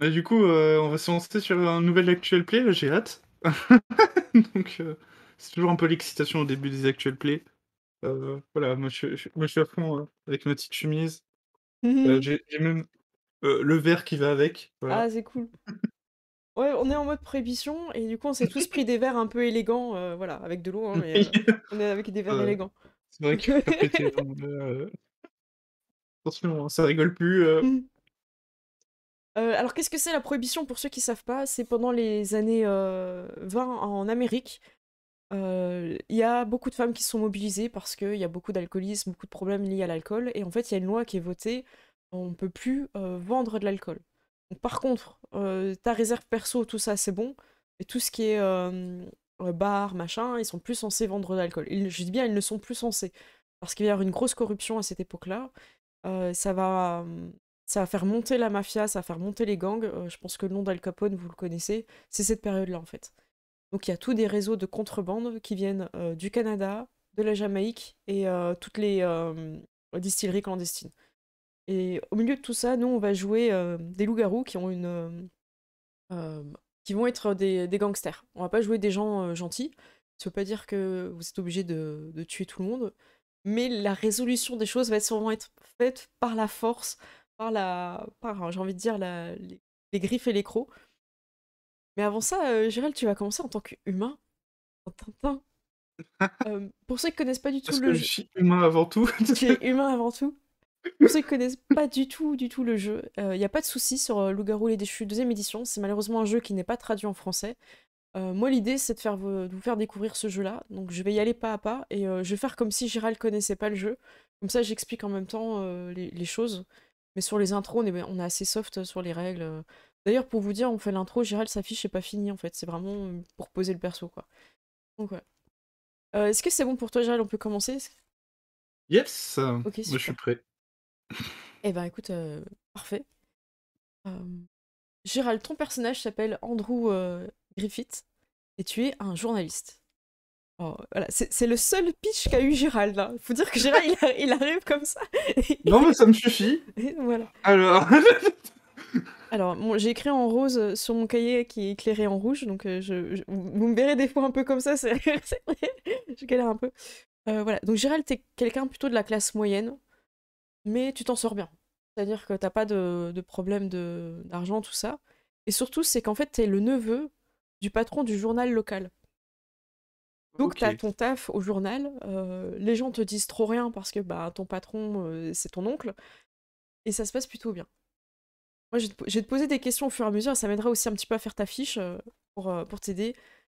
Bah, du coup, euh, on va se lancer sur un nouvel actuel play, j'ai hâte. Donc, euh, c'est toujours un peu l'excitation au début des actuel play. Euh, voilà, moi je, suis à fond hein, avec ma petite chemise. Mhm. j'ai même le verre qui va avec. Ah, c'est cool. Ouais, on est en mode prohibition et du coup, on s'est tous pris des verres un peu élégants, voilà, avec de l'eau, hein, on est avec des verres élégants. c'est vrai que ça hein, rigole plus. Mhm. Euh, alors qu'est-ce que c'est la prohibition pour ceux qui ne savent pas C'est pendant les années 20 euh, en Amérique. Euh, il y a beaucoup de femmes qui sont mobilisées parce qu'il y a beaucoup d'alcoolisme, beaucoup de problèmes liés à l'alcool. Et en fait, il y a une loi qui est votée, on ne peut plus vendre de l'alcool. Par contre, ta réserve perso, tout ça, c'est bon. Mais tout ce qui est bar, machin, ils sont plus censés vendre de l'alcool. Je dis bien, ils ne sont plus censés. Parce qu'il y a une grosse corruption à cette époque-là. ça va ça va faire monter la mafia, ça va faire monter les gangs. Euh, je pense que le nom d'Al Capone, vous le connaissez, c'est cette période-là en fait. Donc il y a tous des réseaux de contrebande qui viennent euh, du Canada, de la Jamaïque et euh, toutes les distilleries clandestines. Et au milieu de tout ça, nous on va jouer des loups-garous qui ont une qui vont être des, gangsters. On va pas jouer des gens gentils. Ça veut pas dire que vous êtes obligé de, tuer tout le monde, mais la résolution des choses va sûrement être faite par la force, par la, par, hein, j'ai envie de dire, la, les, griffes et les crocs. Mais avant ça, euh, Gérald, tu vas commencer en tant qu'humain. Euh, pour ceux qui connaissent pas du tout Parce que Je suis humain avant tout. tu humain avant tout. Pour ceux qui connaissent pas du tout, du tout le jeu, il euh, n'y a pas de souci sur Loup-garou les déchus deuxième édition. C'est malheureusement un jeu qui n'est pas traduit en français. moi, l'idée, c'est de, faire, de vous faire découvrir ce jeu-là. Donc, je vais y aller pas à pas et je vais faire comme si Gérald connaissait pas le jeu. Comme ça, j'explique en même temps les, choses. Mais sur les intros, on est, on est assez soft euh, sur les règles. Euh. D'ailleurs, pour vous dire, on fait l'intro, Gérald, s'affiche et pas fini, en fait. C'est vraiment euh, pour poser le perso, quoi. Donc, Est-ce que c'est bon pour toi, Gérald On peut commencer Yes je suis prêt. Eh ben, écoute, parfait. Gérald, ton personnage s'appelle Andrew Griffith et tu es un journaliste. Oh, voilà. C'est le seul pitch qu'a eu Gérald. Il hein. faut dire que Gérald, il, arrive comme ça. non, mais ça me suffit. Alors. Alors, j'ai écrit en rose sur mon cahier qui est éclairé en rouge, donc euh, je, vous me verrez des fois un peu comme ça, c'est je galère un peu. Euh, voilà, donc Gérald, t'es quelqu'un plutôt de la classe moyenne, mais tu t'en sors bien. C'est-à-dire que t'as pas de, problème d'argent, tout ça. Et surtout, c'est qu'en fait, t'es le neveu du patron du journal local. Donc, tu as ton taf au journal. Euh, les gens te disent trop rien parce que bah, ton patron, euh, c'est ton oncle. Et ça se passe plutôt bien. Moi, je vais, te, poser des questions au fur et à mesure. Ça m'aidera aussi un petit peu à faire ta fiche euh, pour, pour t'aider.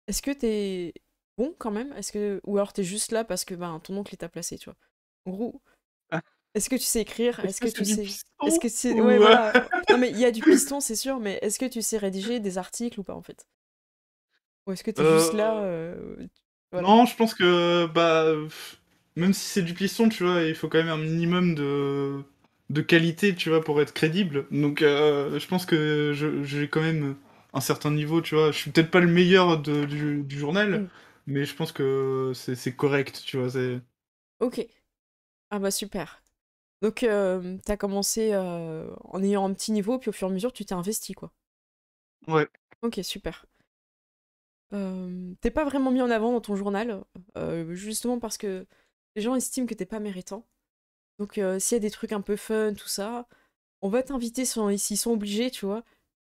Est-ce que tu es bon quand même Est-ce que Ou alors es juste là parce que bah, ton oncle t'a placé, tu vois. En gros, est-ce que tu sais écrire Est-ce que, tu sais. Est-ce que c'est. Ouais, voilà. Non, mais il y a du piston, c'est sûr, mais est-ce que tu sais rédiger des articles ou pas, en fait Ou est-ce que tu es juste là non, je pense que bah même si c'est du plisson, tu vois, il faut quand même un minimum de de qualité, tu vois, pour être crédible. Donc euh, je pense que j'ai quand même un certain niveau, tu vois. Je suis peut-être pas le meilleur du, journal, mm. mais je pense que c'est correct, tu vois. Ok. Ah bah super. Donc tu euh, t'as commencé euh, en ayant un petit niveau, puis au fur et à mesure tu t'es investi, quoi. Ouais. Ok, super. Euh, t'es pas vraiment mis en avant dans ton journal, euh, justement parce que les gens estiment que t'es pas méritant. Donc euh, s'il y a des trucs un peu fun, tout ça, on va t'inviter s'ils sont obligés, tu vois.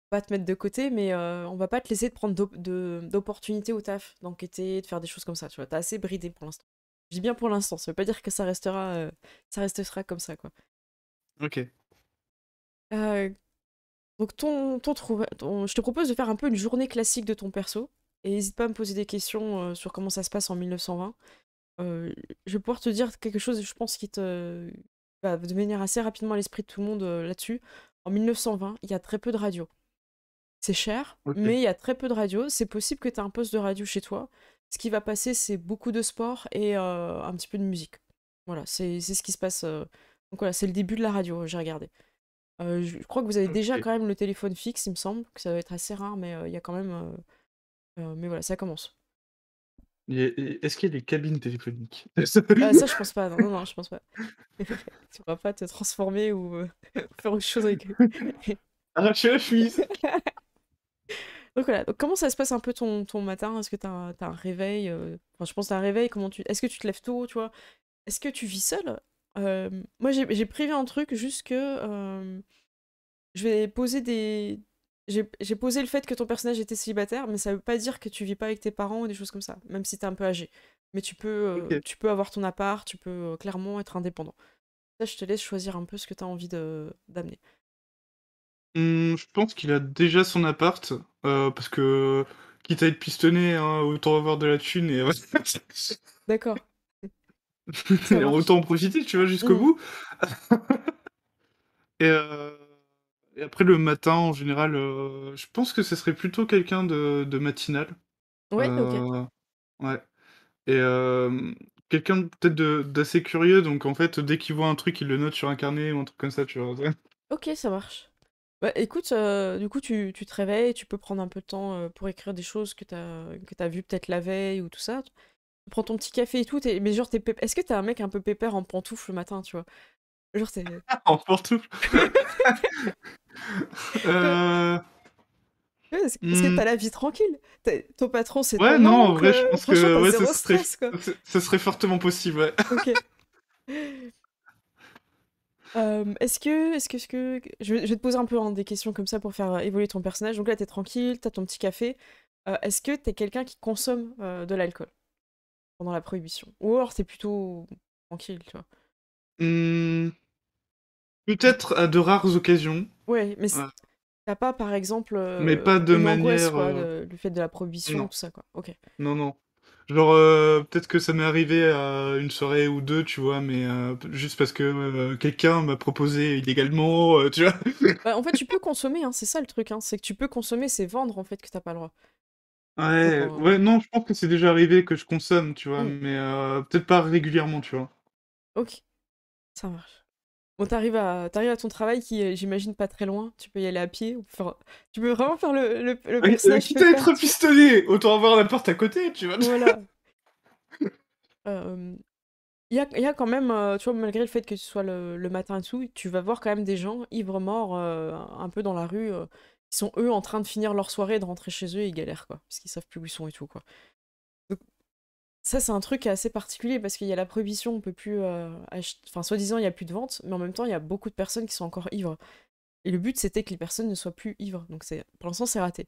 Pas te mettre de côté, mais on va pas te laisser de prendre d'opportunités au taf, d'enquêter, de faire des choses comme ça, tu vois. T'as assez bridé pour l'instant. Je dis bien pour l'instant, ça veut pas dire que ça restera, ça restera comme ça, quoi. Ok. donc ton, ton, je te propose de faire un peu une journée classique de ton perso. Et n'hésite pas à me poser des questions euh, sur comment ça se passe en 1920. Euh, je vais pouvoir te dire quelque chose, je pense, qui te va devenir assez rapidement à l'esprit de tout le monde euh, là-dessus. En 1920, il y a très peu de radio. C'est cher, mais il y a très peu de radio. C'est possible que tu aies un poste de radio chez toi. Ce qui va passer, c'est beaucoup de sport et un petit peu de musique. Voilà, c'est ce qui se passe. Donc voilà, c'est le début de la radio, j'ai regardé. je crois que vous avez déjà quand même le téléphone fixe, il me semble, que ça doit être assez rare, mais il y a quand même euh, mais voilà, ça commence. Est-ce qu'il y a des cabines téléphoniques ah, Ça, je pense pas. Non, non, je pense pas. tu pourras pas te transformer ou euh, faire autre chose avec. Arracher la fuite Donc voilà. comment ça se passe un peu ton, ton matin Est-ce que tu as un réveil euh, Enfin, je pense as un réveil. Comment tu Est-ce que tu te lèves tôt Tu Est-ce que tu vis seul Moi, j'ai prévu un truc juste que je vais poser des, j'ai posé le fait que ton personnage était célibataire, mais ça veut pas dire que tu vis pas avec tes parents ou des choses comme ça, même si t'es un peu âgé. Mais tu peux, euh, tu peux avoir ton appart, tu peux euh, clairement être indépendant. Ça, je te laisse choisir un peu ce que t'as envie d'amener. Hum, je pense qu'il a déjà son appart, euh, parce que quitte à être pistonné, hein, autant avoir de la thune et. D'accord. autant en profiter, tu vas jusqu'au mmh. bout. et. Et après, le matin, en général, euh, je pense que ce serait plutôt quelqu'un de, de matinal. Ouais, euh, ok. ouais. Et euh, quelqu'un peut-être de- d'assez curieux, donc en fait, dès qu'il voit un truc, il le note sur un carnet ou un truc comme ça, tu vois. Ok, ça marche. Bah, écoute, du coup, tu, tu te réveilles, tu peux prendre un peu de temps pour écrire des choses que t'as que vues peut-être la veille ou tout ça. Tu prends ton petit café et tout, mais genre, est-ce que t'es un mec un peu pépère en pantoufle le matin, tu vois? Genre, c'est. En pantoufle. euh... Est-ce que t'as la vie tranquille Ton patron, c'est Ouais, non, en vrai, je pense que ouais, ce, serait, stress, ce serait fortement possible. Ok. Euh, est-ce que, est-ce que, Je, vais, te poser un peu hein, des questions comme ça pour faire euh, évoluer ton personnage. Donc là, t'es tranquille, t'as ton petit café. Euh, est-ce que t'es quelqu'un qui consomme de l'alcool pendant la prohibition Ou alors t'es plutôt tranquille, tu vois mmh. Peut-être à de rares occasions. Ouais, mais t'as pas, par exemple. Euh, mais pas de manière. Euh, le, fait de la prohibition, tout ça, quoi. Ok. Non, non. Genre, euh, peut-être que ça m'est arrivé à une soirée ou deux, tu vois, mais juste parce que quelqu'un m'a proposé illégalement, tu vois. Bah, en fait, tu peux consommer, hein, c'est ça le truc, hein, c'est que tu peux consommer, c'est vendre en fait que t'as pas le droit. Ouais, ouais, non, je pense que c'est déjà arrivé que je consomme, tu vois, hmm. mais peut-être pas régulièrement, tu vois. Ok, ça marche. Bon, t'arrives à, à ton travail qui est, j'imagine, pas très loin. Tu peux y aller à pied. Ou Tu peux vraiment faire le. le, le être autant avoir la porte à côté, tu vois. Voilà. Euh, il y, a, quand même, euh, tu vois, malgré le fait que ce soit le, matin et tout, tu vas voir quand même des gens ivres morts euh, un peu dans la rue. qui sont eux en train de finir leur soirée, de rentrer chez eux et ils galèrent quoi, parce qu'ils savent plus où ils sont et tout quoi. Ça, c'est un truc assez particulier parce qu'il y a la prohibition, on peut plus euh, acheter. Enfin, soi-disant, il n'y a plus de vente, mais en même temps, il y a beaucoup de personnes qui sont encore ivres. Et le but, c'était que les personnes ne soient plus ivres. Donc, c'est... pour l'instant, c'est raté.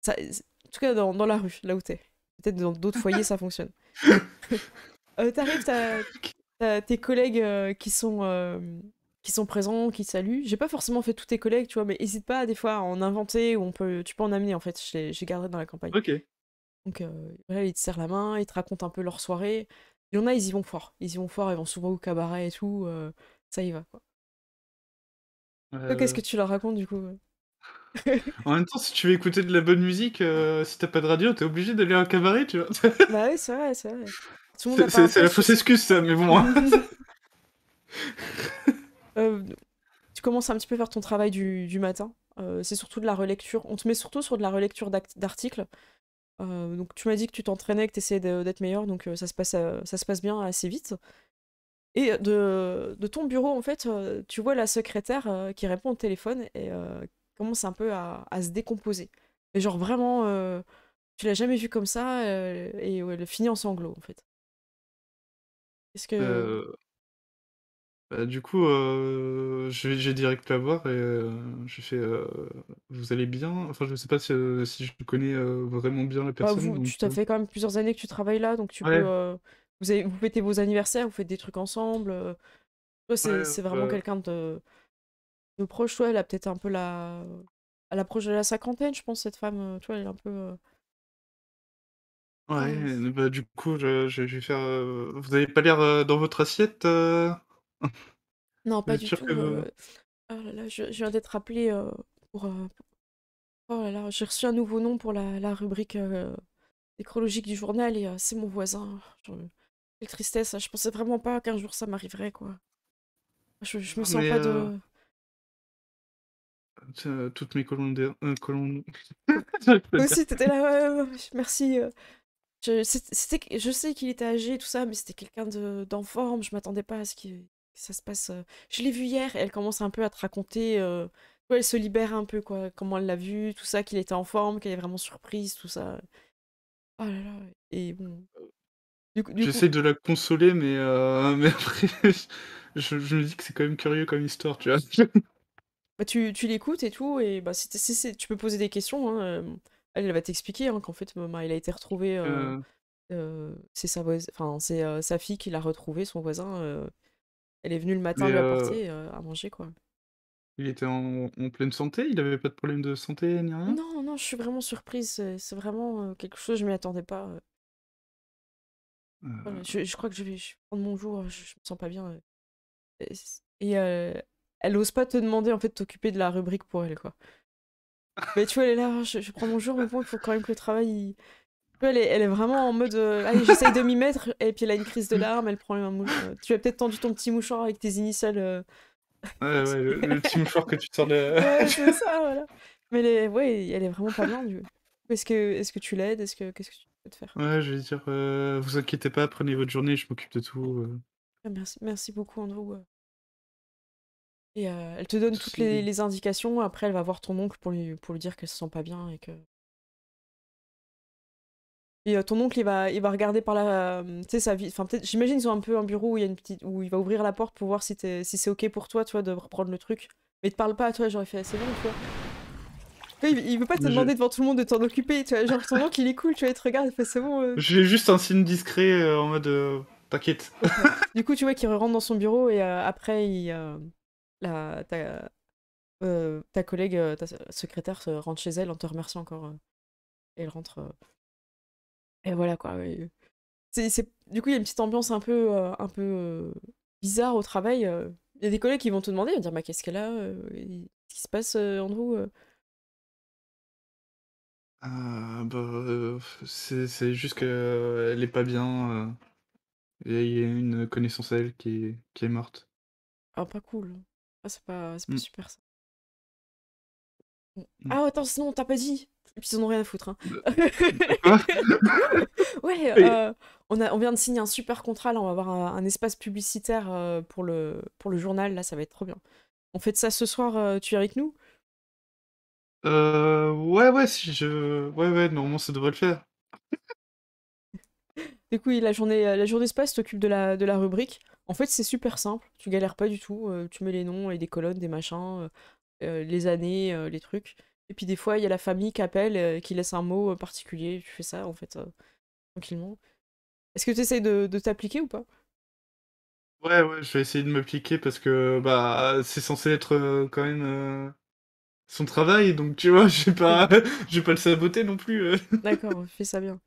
Ça, en tout cas, dans, la rue, là où t'es. Peut-être dans d'autres foyers, ça fonctionne. euh, t'arrives, t'as... tes collègues euh, qui sont. Euh, qui sont présents, qui saluent. J'ai pas forcément fait tous tes collègues, tu vois, mais hésite pas des fois à en inventer ou on peut, tu peux en amener en fait. Je les... j'ai gardé dans la campagne. Ok. Donc euh, ils te serrent la main, ils te racontent un peu leur soirée. Il y en a, ils y vont fort. Ils y vont fort, ils vont souvent au cabaret et tout. Euh, ça y va, euh, Qu'est-ce que tu leur racontes, du coup en même temps, si tu veux écouter de la bonne musique, si t'as pas de radio, t'es obligé d'aller à un cabaret, tu vois. bah oui, c'est vrai, c'est vrai. C'est la fausse excuse, ça, mais bon. Hein. tu commences un petit peu à faire ton travail du, matin. c'est surtout de la relecture. On te met surtout sur de la relecture d'articles. Euh, donc tu m'as dit que tu t'entraînais, que tu essayais d'être meilleur, donc euh, ça, se passe, euh, ça se passe bien assez vite. Et de, de, ton bureau, en fait, tu vois la secrétaire qui répond au téléphone et commence un peu à, se décomposer. Et genre vraiment, tu l'as jamais vue comme ça et elle finit en sanglots en fait. Est-ce que. Bah, du coup, euh, j'ai je vais, direct à voir et euh, je fais euh, Vous allez bien Enfin, je ne sais pas si, je connais vraiment bien la bah, personne. tu as fait quand même plusieurs années que tu travailles là, donc tu peux. vous, vous vos anniversaires, vous faites des trucs ensemble. c'est vraiment quelqu'un de, proche, Toi, elle a peut-être un peu la. À l'approche de la cinquantaine, je pense, cette femme, Toi, tu vois, elle est un peu. ouais, bah, du coup, je, vais faire. Vous n'avez pas l'air dans votre assiette non, pas du tout. Oh là là, je, viens d'être appelé pour. oh là là, j'ai reçu un nouveau nom pour la, la rubrique euh, écologique du journal et c'est mon voisin. quelle tristesse, hein, je pensais vraiment pas qu'un jour ça m'arriverait, quoi. Je, je me ah, sens pas de. Toutes mes colonnes. aussi, t'étais là, merci. Je, je sais qu'il était âgé, tout ça, mais c'était quelqu'un de d'en forme. Je m'attendais pas à ce qu'il ça se passe. Je l'ai vue hier, elle commence un peu à te raconter. elle se libère un peu, quoi. Comment elle l'a vu, tout ça, qu'il était en forme, qu'elle est vraiment surprise, tout ça. Oh là là. Et bon. J'essaie de la consoler, mais, mais après, je, me dis que c'est quand même curieux comme histoire, tu vois. bah, tu, tu l'écoutes et tout, et bah, tu peux poser des questions. Hein, elle, va t'expliquer hein, qu'en fait, maman il a été retrouvé. c'est sa, enfin, c'est, sa fille qui l'a retrouvé, son voisin. Elle est venue le matin lui euh, apporter euh, à manger, quoi. Il était en, pleine santé, il n'avait pas de problème de santé Non, non, je suis vraiment surprise. C'est vraiment euh, quelque chose, je m'y attendais pas. je, crois que je vais, prendre mon jour, je, ne me sens pas bien. Et elle n'ose pas te demander en fait de t'occuper de la rubrique pour elle, quoi. Mais tu vois, elle est là, je, prends mon jour, mais bon, il faut quand même que le travail. Elle est, vraiment en mode euh, J'essaie de m'y mettre, et puis elle a une crise de larmes, elle prend un mouchoir. Euh, tu as peut-être tendu ton petit mouchoir avec tes initiales. Euh. Ouais, ouais, le, petit mouchoir que tu sors de. c'est ça, voilà. Mais elle est, elle est vraiment pas bien. Est-ce que, est que tu l'aides Est-ce que, Qu'est-ce que tu peux te faire Ouais, je vais dire Vous inquiétez pas, prenez votre journée, je m'occupe de tout. Ah, merci, merci beaucoup, Andrew. Et elle te donne toutes les, les, indications. Après, elle va voir ton oncle pour lui, pour lui dire qu'elle se sent pas bien et que et euh, ton oncle, il va, il va regarder par la... Euh, tu sais, sa vie. Enfin, j'imagine, ils ont un peu un bureau où il y a une petite, où il va ouvrir la porte pour voir si, si c'est ok pour toi, tu vois, de reprendre le truc. Mais il te parle pas, à toi, genre, fait, c'est bon, tu vois. Il, veut pas te demander devant tout le monde de t'en occuper, tu vois. Genre, ton oncle, il est cool, tu vois, il te regarde, il c'est bon. Euh. J'ai juste un signe discret en mode, t'inquiète. du coup, tu vois qu'il rentre dans son bureau et après, il. La, ta, ta collègue, ta secrétaire, rentre chez elle en te remerciant encore. et elle rentre. Et voilà quoi. Euh, c'est, Du coup, il y a une petite ambiance un peu, euh, un peu euh, bizarre au travail. Il y a des collègues qui vont te demander, dire, mais «Bah, qu'est-ce qu'elle a Qu'est-ce qui se passe, Andrew ah, bah, c'est, c'est juste qu'elle est pas bien. Et il y a une connaissance à elle qui est, qui est morte. Ah, pas cool. Ah, c'est pas, c'est pas mm. super ça. Mm. Ah, attends, sinon, t'a pas dit. Puis ils en ont rien à foutre. Hein. Bah, ouais, euh, on, a, on vient de signer un super contrat. Là, on va avoir un, espace publicitaire euh, pour, le, pour le journal. Là, ça va être trop bien. On fait ça ce soir. Euh, tu es avec nous Euh, ouais, ouais, si je. Ouais, ouais, normalement, ça devrait le faire. Du coup, la journée, la journée espace t'occupe de la, de la rubrique. En fait, c'est super simple. Tu galères pas du tout. tu mets les noms et des colonnes, des machins. Euh, les années, euh, les trucs. Et puis des fois, il y a la famille qui appelle, euh, qui laisse un mot particulier. Tu fais ça, en fait, tranquillement. Est-ce que tu essayes de, t'appliquer ou pas Ouais, ouais, je vais essayer de me parce que bah c'est censé être quand même son travail, donc tu vois, je vais pas, pas le saboter non plus. D'accord, fais ça bien.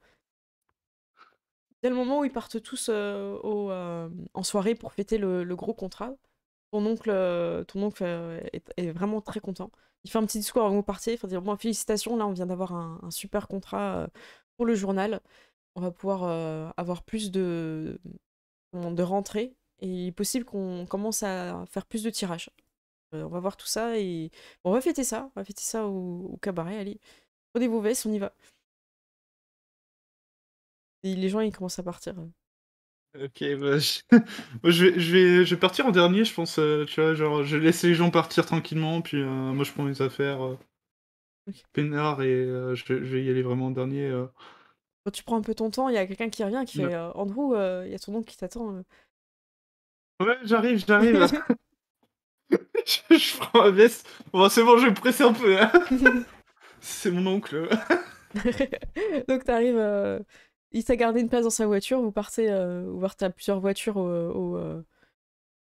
Dès le moment où ils partent tous en soirée pour fêter le gros contrat, ton oncle, euh, ton oncle euh, est, vraiment très content. Il fait un petit discours avant de partir. Il faut dire bon, félicitations, là, on vient d'avoir un, super contrat euh, pour le journal. On va pouvoir avoir plus de, de rentrées et il est possible qu'on commence à faire plus de tirages. on va voir tout ça et on va fêter ça, on va fêter ça au, cabaret, allez. Prenez vos vestes, on y va. Et les gens ils commencent à partir. Ok, bah, je... je, vais, je, vais, partir en dernier, je pense. Euh, tu vois, genre, je laisse les gens partir tranquillement, puis euh, moi, je prends mes affaires euh, Pénard et je, vais y aller vraiment en dernier. tu prends un peu ton temps, il y a quelqu'un qui revient qui bah fait Andrew, il y a ton oncle qui t'attend. Ouais, j'arrive, j'arrive. je, prends ma veste. Bon, c'est bon, je vais me presser un peu. Hein. C'est mon oncle. Donc t'arrives il t'a gardé une place dans sa voiture, vous partez, euh, plusieurs voitures au. Euh,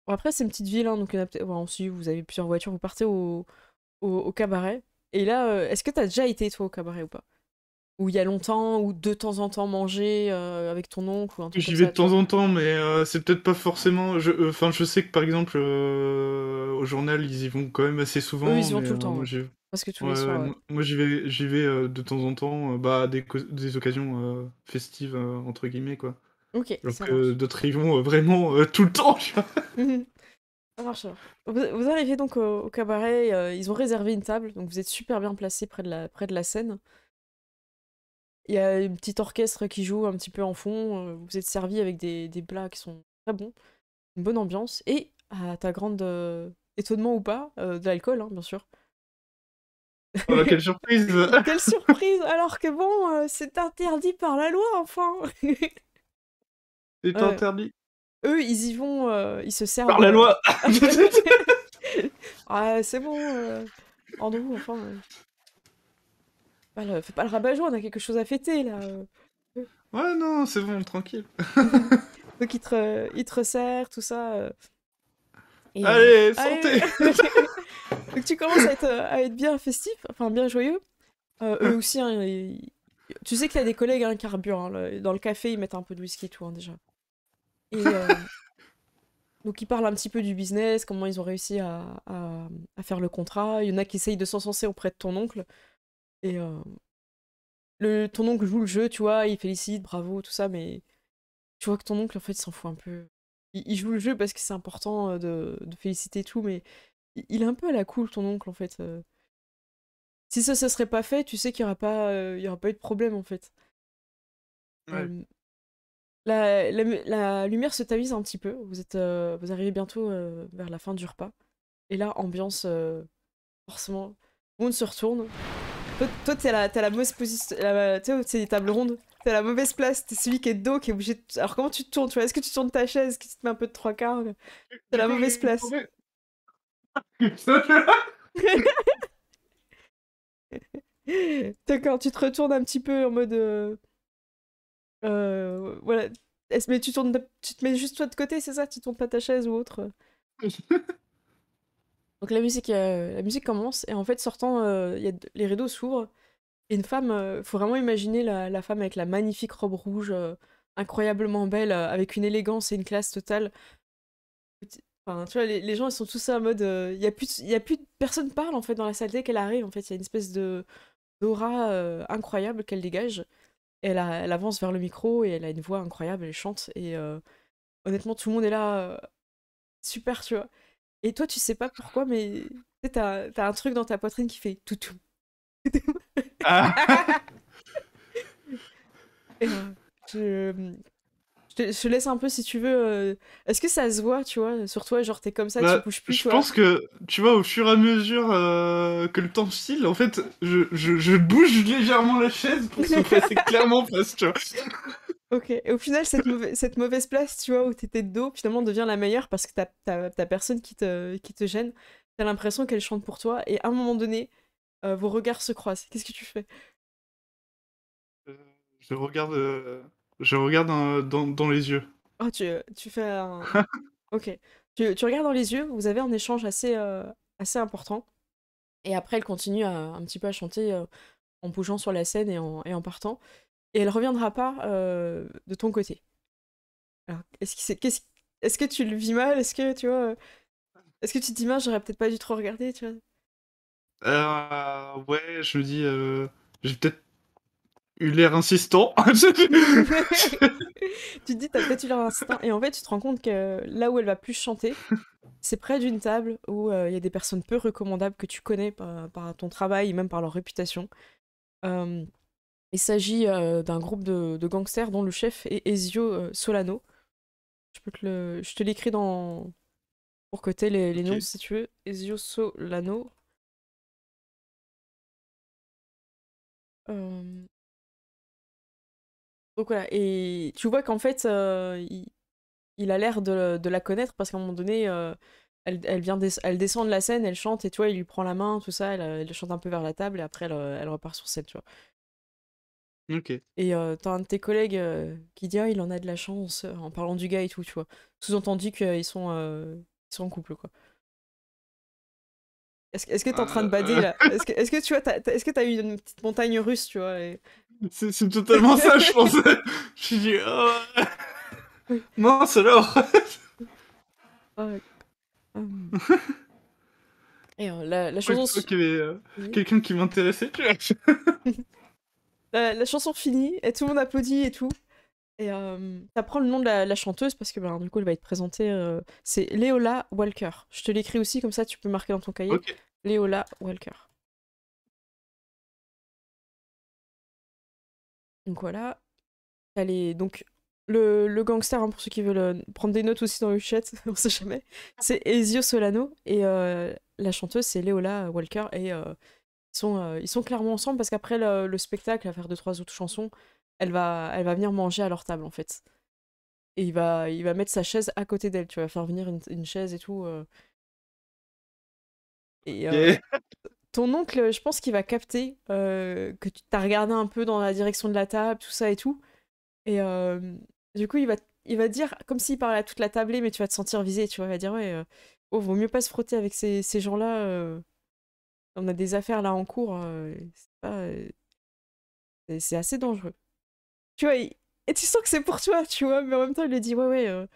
bon, après, c'est une petite ville, hein, donc on, a peut-être... vous avez plusieurs voitures, vous partez au, au, cabaret. Et là, euh, est-ce que t'as déjà été toi au cabaret ou pas ou il y a longtemps, ou de temps en temps manger euh, avec ton oncle J'y vais de temps en temps, mais euh, c'est peut-être pas forcément. Euh, enfin, je, je, sais que par exemple, au journal, ils y vont quand même assez souvent. ils y vont tout le temps. Moi, Parce que tous les soirs. Moi, j'y vais, j'y vais de temps en temps, bah, des, occasions festives, entre guillemets, quoi. Ok. d'autres y vont vraiment tout le temps, Ça marche. Vous, arrivez donc au, au cabaret, ils ont réservé une table, donc vous êtes super bien placé près de la, près de la scène. Il y a une petite orchestre qui joue un petit peu en fond. Euh, vous êtes servi avec des, plats qui sont très bons. Une bonne ambiance. Et, à ta grande euh, étonnement ou pas, euh, de l'alcool, hein, bien sûr. Oh, quelle surprise Quelle surprise Alors que bon, c'est interdit par la loi, enfin C'est interdit. Eux, ils y vont, ils se servent. Par la loi Ah, c'est bon, Andrew, enfin. Fais pas le, rabat pas on a quelque chose à fêter là. Ouais, non, c'est bon, tranquille. Donc il te, il te resserre, tout ça. Euh. allez, euh, santé Donc tu commences à être, euh, à être, bien festif, enfin bien joyeux. eux aussi, hein, tu sais qu'il y a des collègues hein, carburant. Hein, dans le café, ils mettent un peu de whisky et tout, hein, déjà. donc ils parlent un petit peu du business, comment ils ont réussi à, à, à, faire le contrat. Il y en a qui essayent de s'encenser auprès de ton oncle. Et euh, le, ton oncle joue le jeu, tu vois, il félicite, bravo, tout ça, mais tu vois que ton oncle, en fait, s'en fout un peu. Il, joue le jeu parce que c'est important euh, de, féliciter tout, mais il, est un peu à la cool, ton oncle, en fait. Euh. si ça, ça serait pas fait, tu sais qu'il n'y aura pas, il aura pas eu de problème, en fait. La, la, lumière se tamise un petit peu. Vous êtes, vous arrivez bientôt vers la fin du repas. Et là, ambiance, forcément, monde se retourne. Toi, t'as la, la mauvaise position. Tu c'est des tables rondes. t'as la mauvaise place. T'es celui qui est dos, qui est obligé. De... Alors, comment tu te tournes Tu est-ce que tu tournes ta chaise qui te met un peu de trois quarts T'as la mauvaise place. D'accord, tu te retournes un petit peu en mode. Euh... euh est-ce Mais tu, tournes, tu te mets juste toi de côté, c'est ça Tu tournes pas ta chaise ou autre Donc la musique, euh, la musique commence et en fait sortant, euh, les rideaux s'ouvrent et une femme, euh, faut vraiment imaginer la, femme avec la magnifique robe rouge, incroyablement belle, avec une élégance et une classe totale. tu vois, les, gens ils sont tous en mode, il y a plus, y a plus personne parle en fait dans la salle dès qu'elle arrive. En fait, il y a une espèce de d'aura incroyable qu'elle dégage. elle, elle, avance vers le micro et elle a une voix incroyable, elle chante et honnêtement tout le monde est là super, tu vois. Et toi, tu sais pas pourquoi, mais t'as as un truc dans ta poitrine qui fait tout ah. euh, tout. je... te... laisse un peu si tu veux. Euh, est-ce que ça se voit, tu vois, sur toi, genre t'es comme ça, tu bah, bouges plus. Je pense que, tu vois, au fur et à mesure euh, que le temps file, en fait, je, bouge légèrement la chaise pour se passer clairement face, tu vois. Ok, au final, cette, mauvaise, place, tu vois, où t'étais de dos, finalement devient la meilleure parce que t'as personne qui te, qui te gêne. T'as l'impression qu'elle chante pour toi, et à un moment donné, euh, vos regards se croisent. Qu'est-ce que tu fais euh, Je regarde, euh, je regarde dans, les yeux. Oh, tu, fais un. ok. Tu, regardes dans les yeux, vous avez un échange assez, assez important. Et après, elle continue un petit peu à chanter en bougeant sur la scène et en partant et elle reviendra pas euh, de ton côté. est-ce que, est que tu le vis mal Est-ce que tu vois euh, Est-ce que tu te dis j'aurais peut-être pas dû trop regarder, tu euh, Ouais, je me dis, j'ai peut-être eu l'air insistant. tu te dis, t'as peut-être eu l'air insistant, et en fait, tu te rends compte que là où elle va plus chanter, c'est près d'une table où il y a des personnes peu recommandables que tu connais par, par, ton travail et même par leur réputation. Il s'agit euh, d'un groupe de, gangsters dont le chef est Ezio euh, Solano. Je, peux te le... Je te l'écris dans... pour que les, noms si tu veux. Ezio Solano. Euh. Donc voilà, et tu vois qu'en fait, il... a l'air de, la connaître parce qu'à un moment donné, elle, elle, vient elle descend de la scène, elle chante et tu vois, il lui prend la main, tout ça, elle, chante un peu vers la table et après elle, elle repart sur scène, tu vois. Ok. Et euh, t'as un de tes collègues euh, qui dit ah, il en a de la chance euh, en parlant du gars et tout, tu vois. Sous-entendu qu'ils sont, sont en couple, quoi. Est-ce que t'es en train de bader là Est-ce que, tu vois, est-ce que t'as eu une petite montagne russe, tu vois C'est totalement ça, je pensais je suis dit, oh... Mince alors ah ah. Et la, la chose. Quelqu'un qui m'intéressait, tu vois la, chanson finit et tout le monde applaudit et tout. Et euh, t'apprends le nom de la, chanteuse parce que ben, du coup, elle va être présentée. Euh, c'est Léola Walker. Je te l'écris aussi, comme ça tu peux marquer dans ton cahier. Leola Léola Walker. Donc voilà. Elle est donc le, gangster, hein, pour ceux qui veulent euh, prendre des notes aussi dans le chat, on sait jamais, c'est Ezio Solano et euh, la chanteuse c'est Léola Walker et euh, ils sont clairement ensemble parce qu'après le, spectacle, à faire deux, trois autres chansons, elle va, elle va venir manger à leur table en fait. Et il va, il va mettre sa chaise à côté d'elle, tu vas faire venir une, chaise et tout. Euh. Et euh, ton oncle, je pense qu'il va capter que tu t'as regardé un peu dans la direction de la table, tout ça et tout. Et du coup, il va, il va dire, comme s'il parlait à toute la tablée, mais tu vas te sentir visé, tu vois, il va dire, ouais, oh, vaut mieux pas se frotter avec ces gens-là on a des affaires là en cours, euh, c'est pas, euh, c'est assez dangereux. Tu vois, et tu sens que c'est pour toi, tu vois, mais en même temps, il lui dit, ouais, ouais. Euh,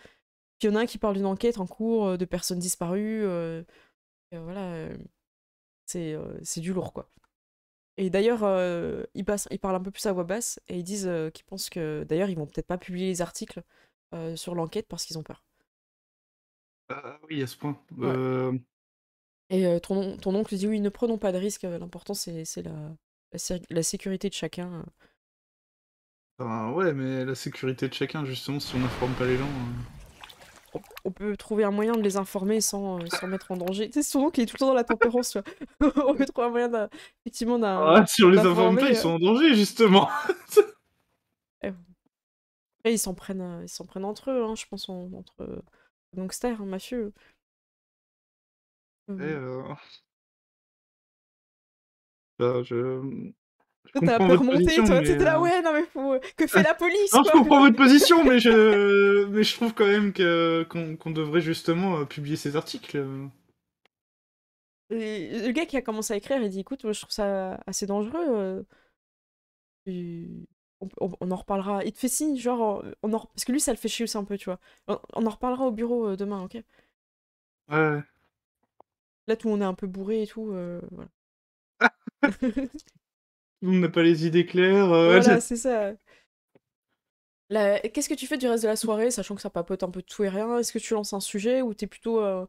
il y en a un qui parle d'une enquête en cours de personnes disparues, voilà, c'est, c'est du lourd, quoi. Et d'ailleurs, ils, passent, parlent un peu plus à voix basse et ils disent qu'ils pensent que, d'ailleurs, ils vont peut-être pas publier les articles sur l'enquête parce qu'ils ont peur. Ah, ah oui, à ce point. Et euh, ton, ton, oncle dit oui, ne prenons pas de risques, euh, l'important c'est la, la, la, sécurité de chacun. Euh. ouais, mais la sécurité de chacun, justement, si on n'informe pas les gens. Hein. On, peut trouver un moyen de les informer sans, sans mettre en danger. Tu sais, son oncle est tout le temps dans la tempérance, tu vois. on peut trouver un moyen d'un. Ah, si on les informe pas, ils sont en danger, justement eh Et ils s'en prennent, ils s'en prennent entre eux, hein, je pense, entre gangsters, hein, mafieux. Mmh bah, je, tu comprends position, toi, «Ouais, non mais faut, que fait la police, je comprends votre position, mais je mais je trouve quand même que qu'on devrait justement, publier ces articles, Et le gars qui a commencé à écrire, il dit: «Écoute, moi je trouve ça assez dangereux, on en reparlera». Il te fait signe, genre, on parce que lui, ça le fait chier aussi un peu, tu vois? «On en reparlera au bureau, demain, OK?» ouais. Là, tout le monde est un peu bourré et tout. Euh, voilà. On n'a pas les idées claires. Euh, voilà, c'est ça. La- Qu'est-ce que tu fais du reste de la soirée, sachant que ça papote un peu de tout et rien? Est-ce que tu lances un sujet ou t'es plutôt euh,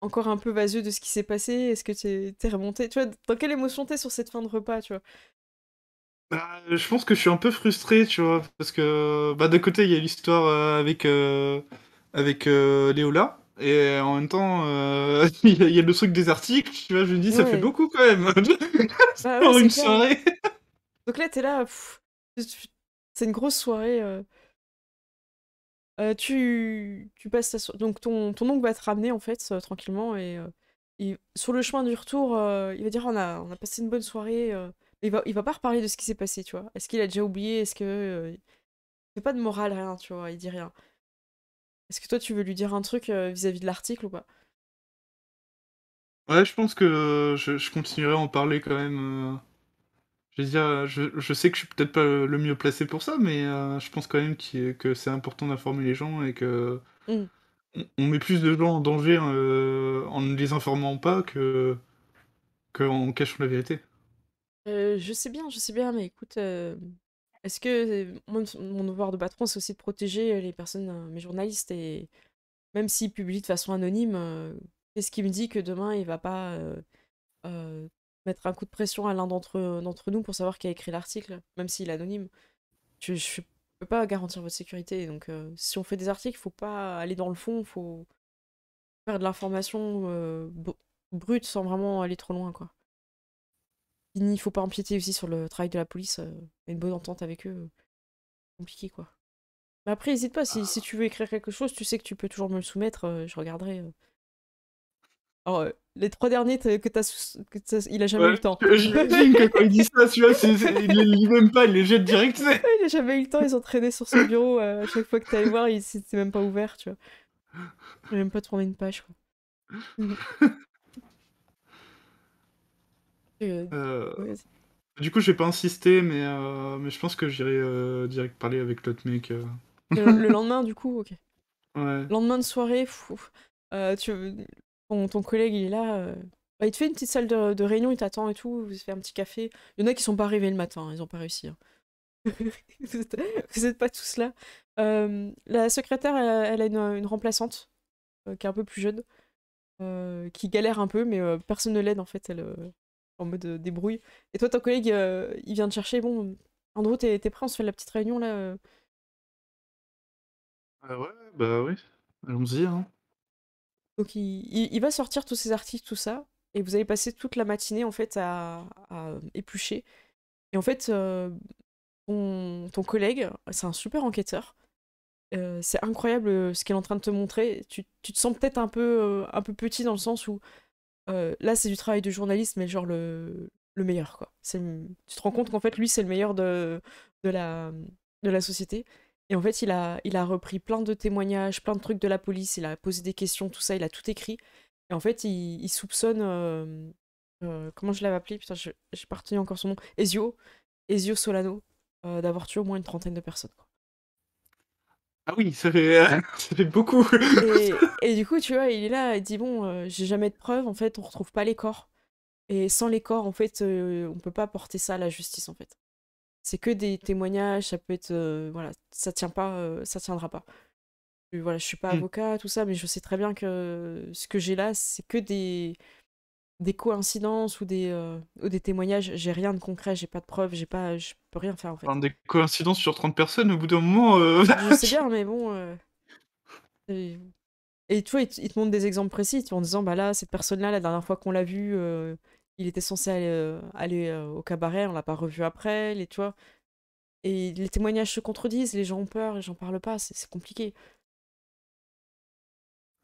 encore un peu vaseux de ce qui s'est passé? Est-ce que t'es es remonté? Tu vois, dans quelle émotion t'es sur cette fin de repas, tu vois? Bah, je pense que je suis un peu frustré, tu vois, parce que bah, d'un côté il y a l'histoire avec avec Léola, et en même temps, euh, il y, a le truc des articles, tu vois, je me dis, ça fait beaucoup quand même. Bah pour une soirée. Donc là, t'es là. C'est une grosse soirée. Euh. Euh, tu, tu passes Donc ton, ton oncle va te ramener, en fait, tranquillement. Et, sur le chemin du retour, il va dire, on a, on a passé une bonne soirée. Il, va, il va pas reparler de ce qui s'est passé, tu vois. Est-ce qu'il a déjà oublié Est-ce que. Il fait pas de morale, rien, tu vois, il dit rien. Est-ce que toi, tu veux lui dire un truc euh, vis-à-vis de l'article ou pas Ouais, je pense que euh, je, continuerai à en parler quand même. Euh. Je, veux je, sais que je suis peut-être pas le mieux placé pour ça, mais je pense quand même que c'est important d'informer les gens et que mmh. on, met plus de gens en danger en ne les informant pas que qu'en cachant la vérité. je sais bien, je sais bien, mais écoute, est-ce que euh, mon devoir de patron, c'est aussi de protéger euh, les personnes, euh, mes journalistes, et même s'ils publient de façon anonyme, qu'est-ce qui me dit que demain, il va pas mettre un coup de pression à l'un d'entre nous pour savoir qui a écrit l'article, même s'il est anonyme Je ne peux pas garantir votre sécurité. Donc, si on fait des articles, il faut pas aller dans le fond, faut faire de l'information brute sans vraiment aller trop loin, quoi il faut pas empiéter aussi sur le travail de la police. Euh, une bonne entente avec eux, euh, compliqué quoi. Mais après, n'hésite pas, si, si, ah. tu veux écrire quelque chose, tu sais que tu peux toujours me le soumettre, euh, je regarderai. Alors, oh, les trois derniers que t'as, il a jamais eu le temps. quand il dit ça, il les lit même pas, il les jette direct. il a jamais eu le temps, ils ont traîné sur son bureau. à chaque fois que t'allais voir, il s'était même pas ouvert, tu vois. Il même pas tourné une page, quoi. Mmh euh, du coup, je vais pas insister, mais, euh, mais je pense que j'irai euh, direct parler avec l'autre mec. Le, lendemain, du coup, ok. Ouais. Lendemain de soirée, tu, ton, collègue il est là. il te fait une petite salle de, réunion, il t'attend et tout, vous fait un petit café. Il y en a qui sont pas arrivés le matin, hein, ils ont pas réussi. Hein. vous êtes pas tous là. la secrétaire, elle, a une, une remplaçante qui est un peu plus jeune, qui galère un peu, mais personne ne l'aide en fait. Elle, en mode euh, débrouille. Et toi, ton collègue, euh, il vient te chercher. Bon, Andrew, t'es prêt On se fait la petite réunion là euh. Ah ouais, bah oui. Allons-y. Hein. Donc, il, va sortir tous ces articles, tout ça. Et vous allez passer toute la matinée en fait à, éplucher. Et en fait, ton, collègue, c'est un super enquêteur. c'est incroyable ce qu'il est en train de te montrer. Tu, tu te sens peut-être un peu, un peu petit dans le sens où euh, là, c'est du travail de journaliste, mais genre le, le meilleur, quoi. C'est, tu te rends compte qu'en fait, lui, c'est le meilleur de, de, la, de la société. Et en fait, il a, il a repris plein de témoignages, plein de trucs de la police, il a posé des questions, tout ça, il a tout écrit. Et en fait, il, soupçonne. Euh, euh, comment je l'avais appelé Putain, j'ai pas retenu encore son nom. Ezio. Ezio Solano. d'avoir tué au moins une trentaine de personnes, ah oui, ça fait, euh, hein beaucoup. Et, du coup, tu vois, il est là, il dit bon, euh, j'ai jamais de preuves, en fait, on retrouve pas les corps. Et sans les corps, en fait, euh, on peut pas porter ça à la justice, en fait. C'est que des témoignages, ça peut être, voilà, ça tient pas, ça tiendra pas. Je voilà, je suis pas hmm. avocat, tout ça, mais je sais très bien que ce que j'ai là, c'est que des, des coïncidences ou des, euh, ou des témoignages, j'ai rien de concret, j'ai pas de preuves, j'ai pas, je peux rien faire en fait. des coïncidences sur 30 personnes, au bout d'un moment. Euh, je sais bien, mais bon. Euh, et... tu vois, ils te, montrent des exemples précis, en disant, bah là, cette personne-là, la dernière fois qu'on l'a vu il était censé aller, au cabaret, on l'a pas revu après, les, tu vois. Et les témoignages se contredisent, les gens ont peur, et j'en parle pas, c'est compliqué.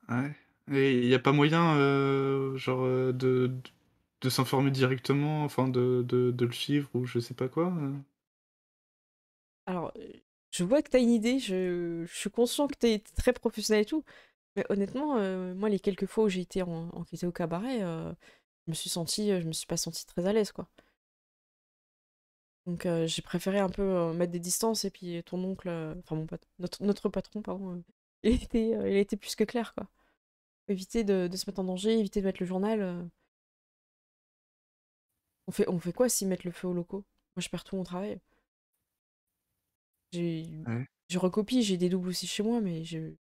Ouais. Et il n'y a pas moyen euh, genre, euh, de, de, s'informer directement, enfin de, le suivre ou je sais pas quoi euh. Alors, je vois que tu as une idée, je, suis conscient que tu es très professionnel et tout, mais honnêtement, moi, les quelques fois où j'ai été en, enquêté au cabaret, je me suis senti, je me suis pas senti très à l'aise, quoi. Donc j'ai préféré un peu mettre des distances et puis ton oncle, enfin mon notre, patron, pardon, il, était, il était plus que clair, quoi éviter de, se mettre en danger, éviter de mettre le journal. Euh. On fait, on fait quoi s'ils mettent le feu aux locaux Moi, je perds tout mon travail. J'ai, Je recopie, j'ai des doubles aussi chez moi, mais je...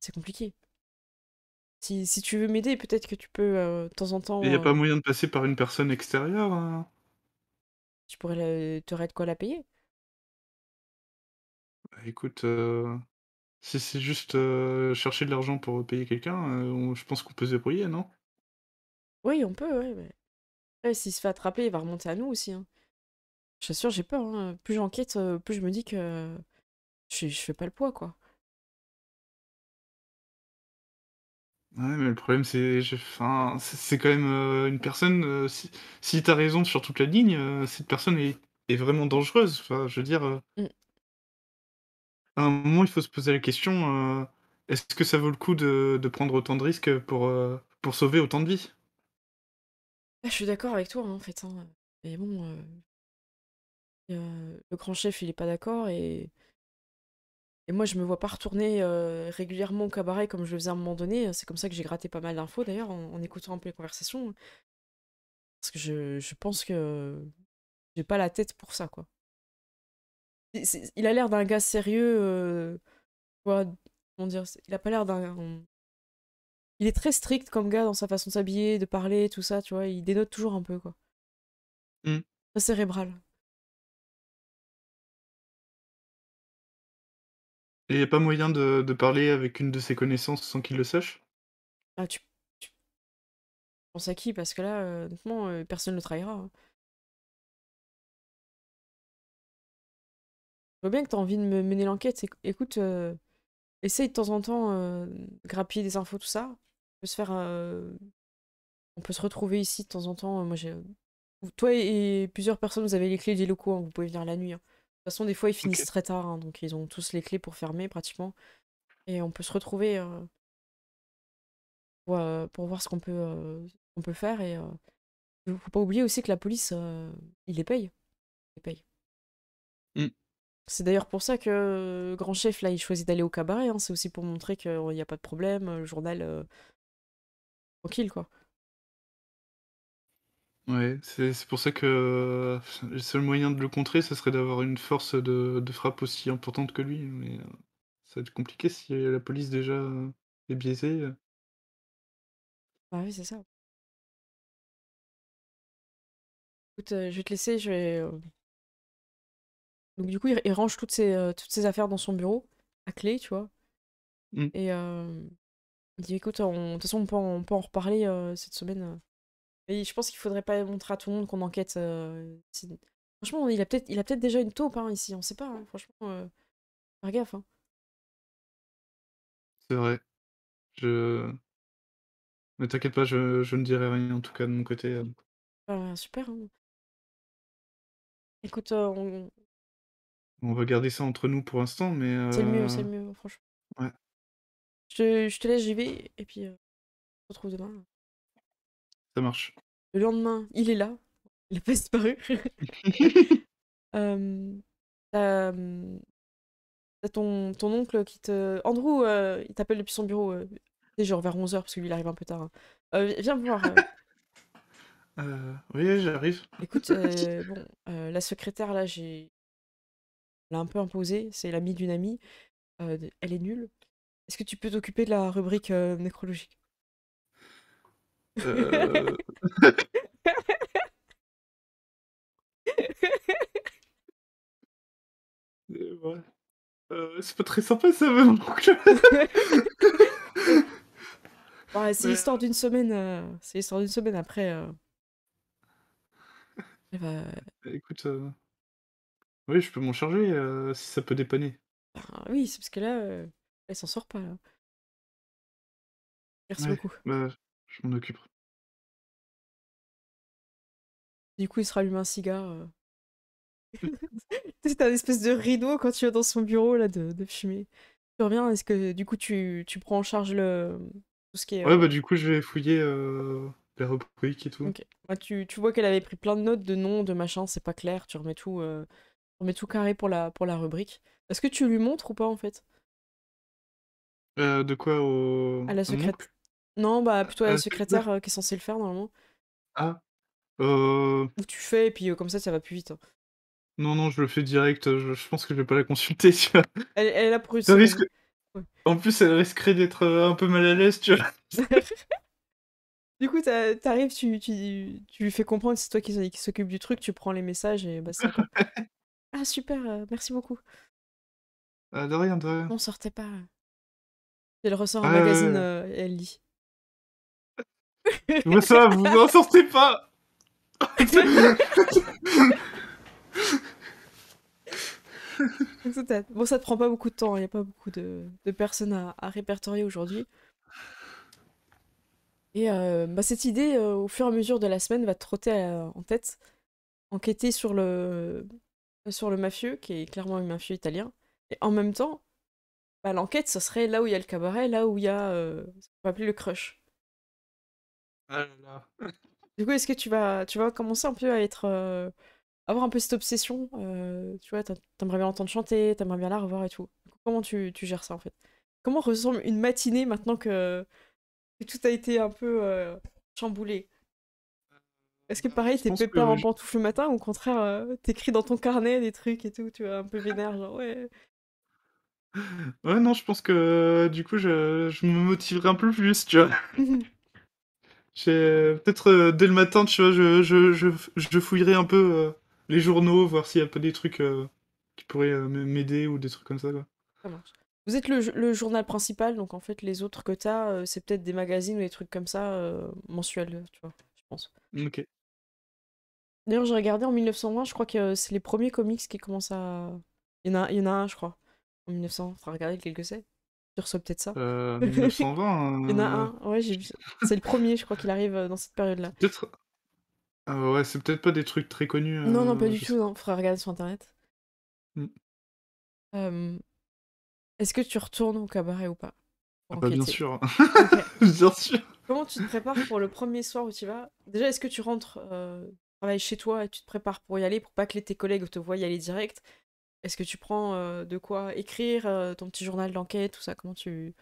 c'est compliqué. Si, si, tu veux m'aider, peut-être que tu peux euh, de temps en temps. Il n'y a pas euh, moyen de passer par une personne extérieure Tu hein. pourrais te raid quoi la payer bah, Écoute, si c'est juste euh, chercher de l'argent pour payer quelqu'un, euh, je pense qu'on peut se débrouiller, non? Oui, on peut, ouais, mais... s'il se fait attraper, il va remonter à nous aussi. hein. Je j'ai peur. Hein. Plus j'enquête, euh, plus je me dis que je, fais pas le poids, quoi. Ouais, mais le problème, c'est, enfin, c'est quand même une personne. si tu t'as raison sur toute la ligne, cette personne est, vraiment dangereuse. Enfin, je veux dire, mmh à un moment, il faut se poser la question euh, est-ce que ça vaut le coup de, prendre autant de risques pour, euh, pour sauver autant de vies bah, Je suis d'accord avec toi, hein, en fait. Hein. Mais bon, euh, le grand chef, il n'est pas d'accord et. Et moi, je me vois pas retourner régulièrement au cabaret comme je le faisais à un moment donné. C'est comme ça que j'ai gratté pas mal d'infos d'ailleurs en, écoutant un peu les conversations. Parce que je, je pense que j'ai pas la tête pour ça, quoi il a l'air d'un gars sérieux. quoi, euh, comment dire Il a pas l'air d'un. Il est très strict comme gars dans sa façon de s'habiller, de parler, tout ça, tu vois. Il dénote toujours un peu, quoi. Mm. Très cérébral. Il n'y a pas moyen de, parler avec une de ses connaissances sans qu'il le sache Ah, tu, penses à qui Parce que là, euh, euh, personne ne trahira. Hein. Je vois bien que tu as envie de me mener l'enquête. Écoute, euh, essaye de temps en temps de euh, grappiller des infos, tout ça. On peut se faire. Euh, on peut se retrouver ici de temps en temps. Moi, j'ai. Toi et, plusieurs personnes, vous avez les clés des locaux. Hein, vous pouvez venir la nuit. Hein. De toute façon, des fois, ils finissent très tard. Hein, donc, ils ont tous les clés pour fermer pratiquement. Et on peut se retrouver pour, voir ce qu'on peut, on peut faire. Et faut pas oublier aussi que la police, il les paye. Ils les payent. C'est d'ailleurs pour ça que euh, Grand Chef, là, il choisit d'aller au cabaret. Hein. C'est aussi pour montrer qu'il n'y a pas de problème, journal. Euh, tranquille, quoi. Ouais, c'est pour ça que le seul moyen de le contrer, ce serait d'avoir une force de, frappe aussi importante que lui. Mais euh, ça va être compliqué si la police déjà est biaisée. Ah oui, c'est ça. Écoute, je vais te laisser, je vais donc du coup, il, range toutes ses, euh, toutes ses affaires dans son bureau, à clé, tu vois. Mmh. Et il dit, écoute, de toute façon, on peut, en, on peut en reparler euh, cette semaine. Euh. je pense qu'il faudrait pas montrer à tout le monde qu'on enquête. Franchement, il a peut-être déjà une taupe hein, ici, on sait pas, hein. franchement. Faire gaffe. Hein. C'est vrai. Je... Mais t'inquiète pas, je, je, ne dirai rien en tout cas de mon côté. Bah, super. Écoute, on, on va garder ça entre nous pour l'instant, mais. C'est le mieux, euh, c'est le mieux, franchement. Ouais. Je, te laisse, j'y vais, et puis euh, on se retrouve demain. Ça marche. Le lendemain, il est là. Il a pas disparu. Euh, t'as, ton, ton, oncle qui te. Andrew, il t'appelle depuis son bureau. C'est genre vers 11h, parce que arrive un peu tard. Hein. viens voir. oui, j'arrive. Écoute, bon, la secrétaire, là, j'ai un peu imposé, c'est l'ami d'une amie, elle est nulle. Est-ce que tu peux t'occuper de la rubrique nécrologique euh. euh, c'est pas très sympa ça, c'est l'histoire d'une semaine. C'est l'histoire d'une semaine après. Eh ben, Écoute, oui, je peux m'en charger euh, si ça peut dépanner. Ah oui, c'est parce que là, euh, elle s'en sort pas. Là. Merci beaucoup. Bah, je m'en occupe. Du coup, il se rallume un cigare. Euh. C'est un espèce de rideau quand tu vas dans son bureau là de, de Tu reviens, est-ce que du coup tu, tu prends en charge le tout ce qui est. Ouais, bah du coup, je vais fouiller les rubriques et tout. Bah, tu, tu vois qu'elle avait pris plein de notes de noms, de machins, c'est pas clair, tu remets tout. On met tout carré pour la, pour la rubrique. Est-ce que tu lui montres ou pas en fait euh, De quoi au. À la secrétaire. Non, bah plutôt à, la secrétaire euh, qui est censée le faire normalement. Ah euh. Ou tu fais et puis comme ça ça va plus vite. Hein. Non, non, je le fais direct. Je, pense que je vais pas la consulter. Tu vois. Elle, elle, est là pour En plus, elle risquerait d'être un peu mal à l'aise, tu vois. du coup, t'arrives, tu, tu, tu, lui fais comprendre, que c'est toi qui, qui s'occupe du truc, tu prends les messages et bah c'est Ah, super, euh, merci beaucoup. Euh, de rien, de On sortait pas. Elle ressort un magazine euh, et elle lit. Mais ça, vous n'en sortez pas Bon, ça te prend pas beaucoup de temps, hein. il n'y a pas beaucoup de, personnes à, répertorier aujourd'hui. Et bah, cette idée, au fur et à mesure de la semaine, va te trotter en tête. Enquêter sur le, sur le mafieux, qui est clairement un mafieux italien. Et en même temps, bah, l'enquête, ce serait là où il y a le cabaret, là où il y a euh, ce qu'on va appeler le crush. Ah du coup, est-ce que tu vas, tu vas commencer un peu à être. Euh, avoir un peu cette obsession euh, Tu vois, t'aimerais bien entendre chanter, t'aimerais bien la revoir et tout. comment tu, gères ça en fait Comment ressemble une matinée maintenant que tout a été un peu chamboulé est-ce que pareil, t'es pépère en pantoufle le matin ou au contraire, euh, t'écris dans ton carnet des trucs et tout, tu vois, un peu vénère, genre ouais. Ouais, non, je pense que euh, du coup, je, me motiverai un peu plus, tu vois. Euh, peut-être dès le matin, tu vois, je, fouillerai un peu les journaux, voir s'il n'y a pas des trucs qui pourraient m'aider ou des trucs comme ça, quoi. Ça marche. Vous êtes le, le, journal principal, donc en fait, les autres que t'as, c'est peut-être des magazines ou des trucs comme ça mensuels, tu vois. Ok. D'ailleurs, j'ai regardé en 1920, je crois que c'est les premiers comics qui commencent à. Il y en a, il y en a un, je crois. En 1900, faudra regarder lequel que c'est. Tu reçois peut-être ça. 1920. Euh, il y en a euh, un, ouais, j'ai C'est le premier, je crois, qu'il arrive euh, dans cette période-là. Peut-être. Ah ouais, c'est peut-être pas des trucs très connus. Non, non, pas du tout, faut Faudra regarder sur internet. Mm. Est-ce que tu retournes au cabaret ou pas ah bah, bien sûr. bien sûr. Comment tu te prépares pour le premier soir où tu vas Déjà, est-ce que tu rentres euh, travailles chez toi et tu te prépares pour y aller pour pas que tes collègues te voient y aller direct Est-ce que tu prends euh, de quoi écrire euh, ton petit journal d'enquête, tout ça Comment tu.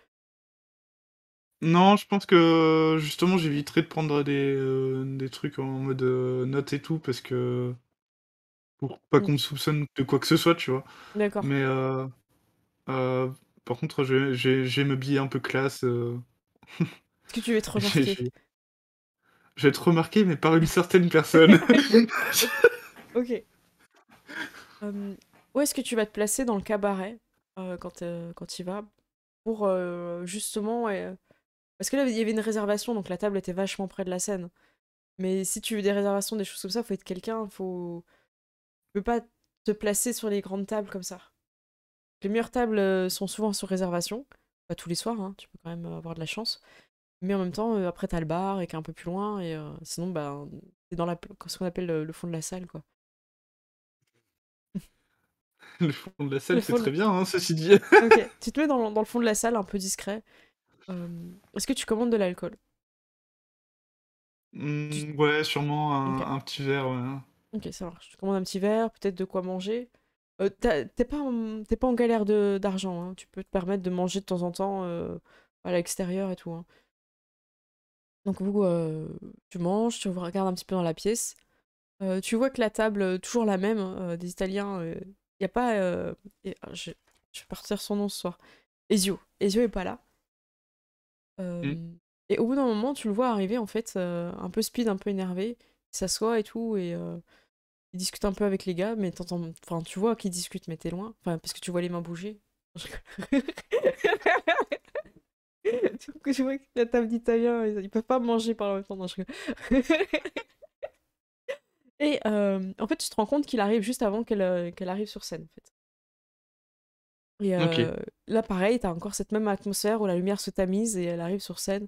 Non, je pense que justement j'éviterai de prendre des, euh, trucs en mode notes et tout parce que. pour pas mmh. qu'on me soupçonne de quoi que ce soit, tu vois. D'accord. Mais par contre, j'ai me un peu classe. que tu vas être remarqué je, vais être remarqué, mais par une certaine personne. ok. Euh, où est-ce que tu vas te placer dans le cabaret euh, quand, euh, quand il va Pour justement. Parce que là, il y avait une réservation, donc la table était vachement près de la scène. Mais si tu veux des réservations, des choses comme ça, faut être quelqu'un, faut. Tu peux pas te placer sur les grandes tables comme ça. Les meilleures tables sont souvent sur réservation. Pas tous les soirs, hein, tu peux quand même avoir de la chance. Mais en même temps, euh, après, t'as le bar et qui un peu plus loin. Et euh, sinon, bah, c'est dans la, ce qu'on appelle euh, le, fond de la salle, quoi. Le fond de la salle, c'est très bien, hein, ceci dit. ok, tu te mets dans, dans, le fond de la salle, un peu discret. Est-ce que tu commandes de l'alcool mmh, Ouais, sûrement un, petit verre. Ouais. Hein. Ok, ça marche. Tu commandes un petit verre, peut-être de quoi manger. T'es pas, en, pas en galère d'argent, hein. tu peux te permettre de manger de temps en temps à l'extérieur et tout. Donc vous, tu manges, tu regardes un petit peu dans la pièce. tu vois que la table, toujours la même, des Italiens, il n'y a pas... Ah, je, vais partir son nom ce soir. Ezio. Ezio est pas là. Mmh. Et au bout d'un moment, tu le vois arriver, en fait, un peu speed, un peu énervé. Il s'assoit et tout, et il discute un peu avec les gars, mais Enfin, tu vois qu'il discute, mais t'es loin. Enfin, parce que tu vois les mains bouger. que je vois la table d'italien, ils, ne peuvent pas manger par le temps. je... Et euh, en fait, tu te rends compte qu'il arrive juste avant qu'elle euh, arrive sur scène. En fait. Et euh, là, pareil, t'as encore cette même atmosphère où la lumière se tamise et elle arrive sur scène.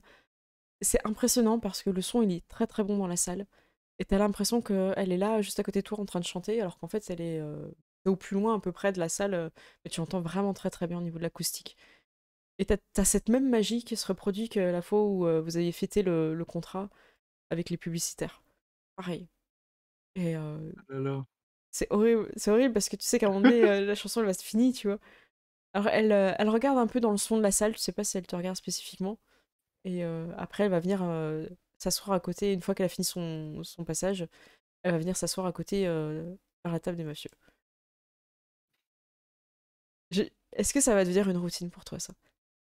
C'est impressionnant parce que le son, il est très très bon dans la salle. Et tu as l'impression qu'elle est là, juste à côté de toi, en train de chanter, alors qu'en fait, elle est au plus loin, à peu près de la salle. Mais tu entends vraiment très très bien au niveau de l'acoustique. Et t'as cette même magie qui se reproduit que la fois où euh, vous avez fêté le, contrat avec les publicitaires. Pareil. Et euh, ah c'est horrible, c'est horrible parce que tu sais qu'à un moment donné, euh, la chanson elle va se finir, tu vois. Alors elle, elle regarde un peu dans le son de la salle, tu sais pas si elle te regarde spécifiquement. Et après elle va venir s'asseoir à côté, une fois qu'elle a fini son, son, passage, elle va venir s'asseoir à côté à la table des mafieux. Est-ce que ça va devenir une routine pour toi ça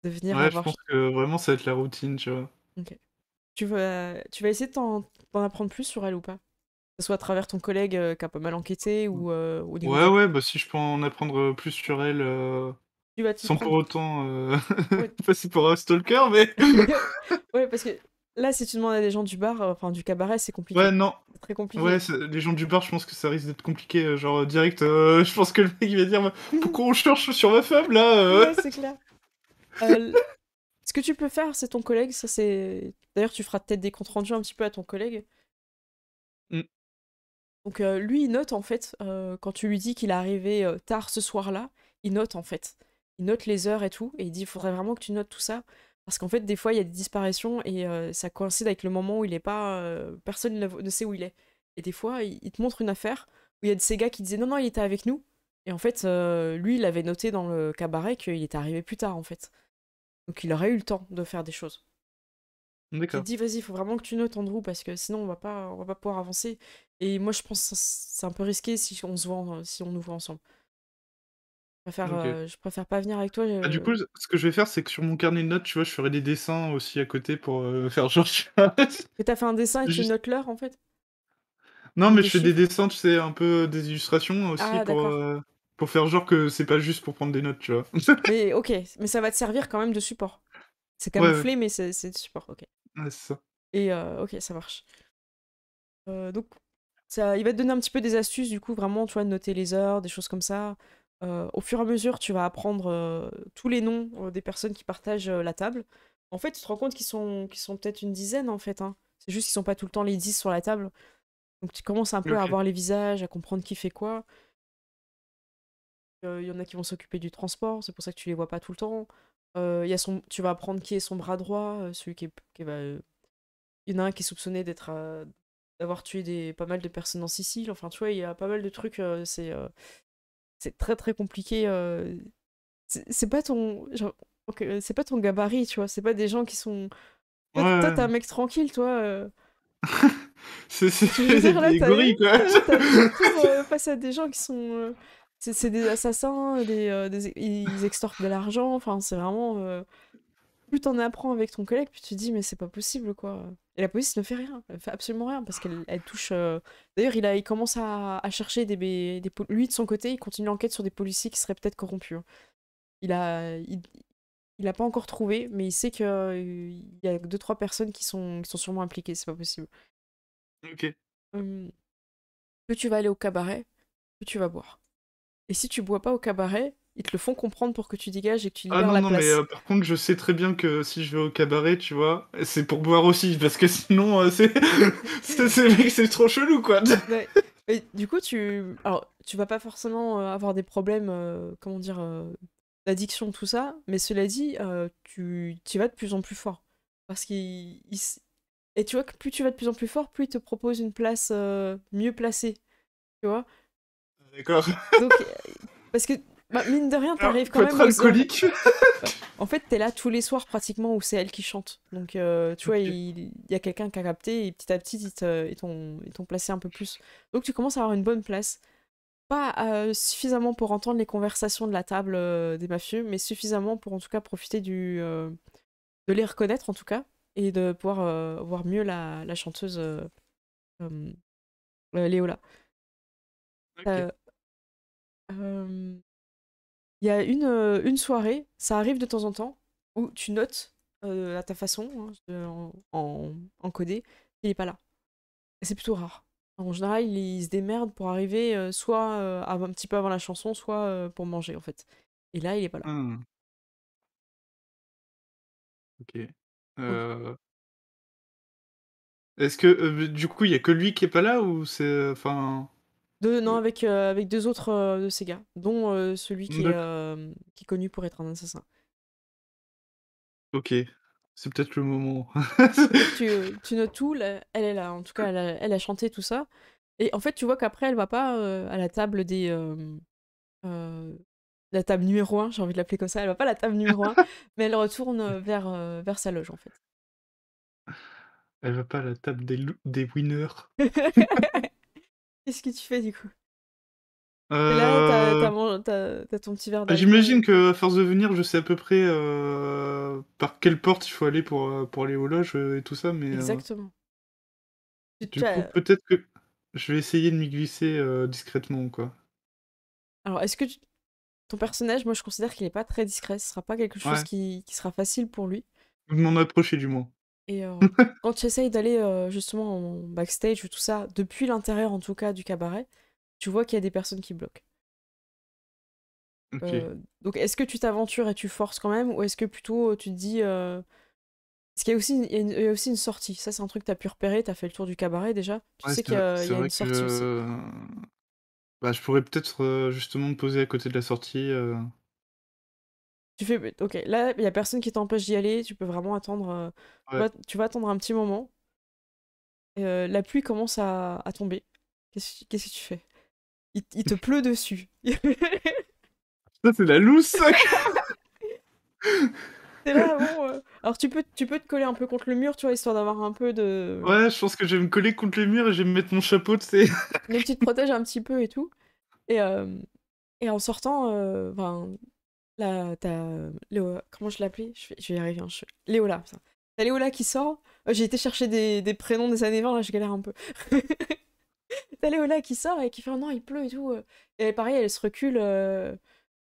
venir ouais, je pense que vraiment ça va être la routine, tu vois. Ok. Tu, vas, tu vas essayer d'en apprendre plus sur elle ou pas que ce soit à travers ton collègue euh, qui a pas mal enquêté ou euh, Ouais, ouais, bah si je peux en apprendre euh, plus sur elle. Tu vas sans pour autant pas passer pour un stalker, mais. ouais, parce que là, si tu demandes à des gens du bar, enfin du cabaret, c'est compliqué. Ouais, non. Très compliqué. Ouais, les gens du bar, je pense que ça risque d'être compliqué. Genre direct, je pense que le mec il va dire Pourquoi on cherche sur ma femme là Ouais, c'est clair. Euh, ce que tu peux faire, c'est ton collègue. Ça, c'est. D'ailleurs, tu feras peut-être des comptes rendus un petit peu à ton collègue. Mm. Donc euh, lui, il note en fait euh, quand tu lui dis qu'il est arrivé tard ce soir-là, il note en fait. Il note les heures et tout, et il dit il faudrait vraiment que tu notes tout ça. Parce qu'en fait, des fois, il y a des disparitions et ça coïncide avec le moment où il est pas. personne ne sait où il est. Et des fois, il te montre une affaire où il y a de ces gars qui disaient non, non, il était avec nous. Et en fait, lui, il avait noté dans le cabaret qu'il était arrivé plus tard, en fait. Donc il aurait eu le temps de faire des choses. D'accord. Il dit vas-y, il faut vraiment que tu notes Andrew parce que sinon on va pas on va pas pouvoir avancer. Et moi je pense que c'est un peu risqué si on se voit si on nous voit ensemble. Je préfère, euh, je préfère pas venir avec toi. Ah, du euh, coup, ce que je vais faire, c'est que sur mon carnet de notes, tu vois, je ferai des dessins aussi à côté pour euh, faire genre. Mais t'as fait un dessin et tu notes l'heure en fait Non, mais je fais des dessins, tu sais, un peu des illustrations aussi ah, pour pour faire genre que c'est pas juste pour prendre des notes, tu vois. mais ok, mais ça va te servir quand même de support. C'est camouflé, mais c'est de support, ok. c'est ça. Et euh, ok, ça marche. Euh, donc, ça, il va te donner un petit peu des astuces, du coup, vraiment, tu vois, de noter les heures, des choses comme ça. Euh, au fur et à mesure, tu vas apprendre tous les noms des personnes qui partagent la table. En fait, tu te rends compte qu'ils sont, sont peut-être une dizaine, en fait. Hein. C'est juste qu'ils sont pas tout le temps les dix sur la table. Donc, tu commences un peu à voir les visages, à comprendre qui fait quoi il y en a qui vont s'occuper du transport, c'est pour ça que tu les vois pas tout le temps. Euh, y a son, tu vas apprendre qui est son bras droit, euh, celui qui, est, qui va. Euh, il y en a un qui est soupçonné d'être euh, d'avoir tué des, pas mal de personnes en Sicile. Enfin, tu vois, il y a pas mal de trucs. c'est c'est très très compliqué. C'est... pas ton, Genre... c'est pas ton gabarit, tu vois. C'est pas des gens qui sont. Toi, t'es un mec tranquille, toi. c'est c'est, c'est des quoi. à des gens qui sont c'est des assassins, des, euh, ils extorquent de l'argent, enfin c'est vraiment... Euh, plus t'en apprends avec ton collègue, plus tu te dis mais c'est pas possible quoi. Et la police ne fait rien, elle fait absolument rien parce qu'elle elle touche... Euh, d'ailleurs il, il commence à, chercher des, des, Lui de son côté, il continue l'enquête sur des policiers qui seraient peut-être corrompus. Hein. Il a... Il, pas encore trouvé, mais il sait qu'il y a deux trois personnes qui sont, qui sont sûrement impliquées, c'est pas possible. Ok. Hum, que tu vas aller au cabaret, que tu vas boire. Et si tu bois pas au cabaret, ils te le font comprendre pour que tu dégages et que tu ah libères ah non, non, mais euh, par contre, je sais très bien que si je vais au cabaret, tu vois, c'est pour boire aussi, parce que sinon, euh, c'est... c'est trop chelou, quoi. et du coup, tu... Alors, tu vas pas forcément euh, avoir des problèmes, comment dire, d'addiction, tout ça, mais cela dit, tu vas de plus en plus fort. Parce qu'il... Et tu vois que plus tu vas de plus en plus fort, plus ils te proposent une place mieux placée, tu vois D'accord. Euh, parce que bah, mine de rien, t'arrives quand même. alcoolique. en fait, t'es là tous les soirs pratiquement où c'est elle qui chante. Donc, euh, tu vois, il, y a quelqu'un qui a capté et petit à petit, ils t'ont placé un peu plus. Donc, tu commences à avoir une bonne place. Pas euh, suffisamment pour entendre les conversations de la table des mafieux, mais suffisamment pour en tout cas profiter du, de les reconnaître en tout cas et de pouvoir voir mieux la, la chanteuse Léola. Il y a une, une soirée, ça arrive de temps en temps, où tu notes à ta façon, hein, en, codé, il est pas là. C'est plutôt rare. En général, il, se démerde pour arriver soit un petit peu avant la chanson, soit pour manger en fait. Et là, il est pas là. Mmh. Ok. Est-ce que du coup il n'y a que lui qui est pas là ou c'est enfin non, avec, euh, avec deux autres euh, de ces gars, dont euh, celui qui est, qui connu pour être un assassin. Ok, c'est peut-être le moment. tu, notes tout, elle est là, en tout cas, elle a, elle a, chanté tout ça. Et en fait, tu vois qu'après, elle va pas à la table des. la table numéro 1, j'ai envie de l'appeler comme ça, elle va pas à la table numéro 1, mais elle retourne vers, vers sa loge en fait. Elle va pas à la table des, des winners. Qu'est-ce que tu fais du coup Là, euh, t'as ton petit verre bah, J'imagine que, à force de venir, je sais à peu près euh, par quelle porte il faut aller pour, euh, pour aller au loges et tout ça. Mais, Exactement. peut-être que je vais essayer de m'y glisser discrètement, quoi. Alors, est-ce que ton personnage, moi, je considère qu'il n'est pas très discret. Ce sera pas quelque chose qui... qui, sera facile pour lui. De m'en approcher, du moins. Et euh, quand tu essayes d'aller euh, justement en backstage ou tout ça, depuis l'intérieur en tout cas du cabaret, tu vois qu'il y a des personnes qui bloquent. Euh, donc est-ce que tu t'aventures et tu forces quand même, ou est-ce que plutôt tu te dis... Est-ce qu'il y a, aussi une, aussi une sortie, ça c'est un truc que as pu repérer, t'as fait le tour du cabaret déjà, tu sais qu'il y a, une sortie aussi. Bah, je pourrais peut-être justement me poser à côté de la sortie. Tu fais, ok, là, il n'y a personne qui t'empêche d'y aller, tu peux vraiment attendre. Euh, tu, vas, attendre un petit moment. Euh, la pluie commence à, tomber. Qu'est-ce que tu fais il, te pleut dessus. ça, c'est la loose, là, bon, euh, Alors, tu peux, tu peux te coller un peu contre le mur, tu vois, histoire d'avoir un peu de. Ouais, je pense que je vais me coller contre le mur et je vais me mettre mon chapeau, tu sais. Mais tu te protèges un petit peu et tout. Et, et en sortant, enfin Là, t'as. Comment je l'appelais je vais... y arriver. Hein, Léola. Ça. T'as Léola qui sort. Euh, j'ai été chercher des... prénoms des années 20, là, je galère un peu. t'as Léola qui sort et qui fait un oh non, il pleut et tout. Euh. Et pareil, elle se recule. Euh,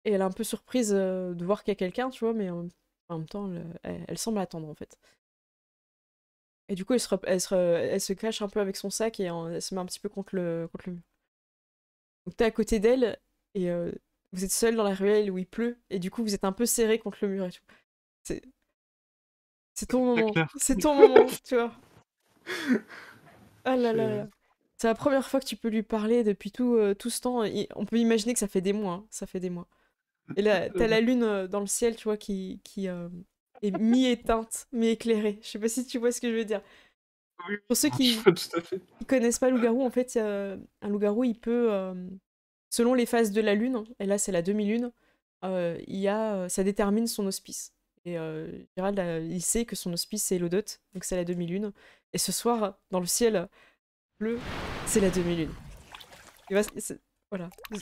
et elle est un peu surprise de voir qu'il y a quelqu'un, tu vois, mais en même temps, elle... semble attendre, en fait. Et du coup, elle se, cache un peu avec son sac et elle se met un petit peu contre le, mur. Donc t'es à côté d'elle et vous êtes seul dans la ruelle où il pleut, et du coup, vous êtes un peu serré contre le mur et tout. C'est. C'est ton moment. C'est ton moment, tu vois. Ah là là C'est la première fois que tu peux lui parler depuis tout, euh, tout ce temps. on peut imaginer que ça fait des mois. Hein. Ça fait des mois. Et là, t'as la lune euh, dans le ciel, tu vois, qui, qui euh, est mi-éteinte, mi-éclairée. Je sais pas si tu vois ce que je veux dire. Pour ceux qui connaissent pas loup-garou, en fait, un loup-garou, il peut Selon les phases de la lune, et là c'est la demi-lune, euh, il a, euh, ça détermine son hospice. Et euh, Gérald, il sait que son hospice c'est Lodot. donc c'est la demi-lune. Et ce soir, dans le ciel bleu, c'est la demi-lune. Bah, voilà. Donc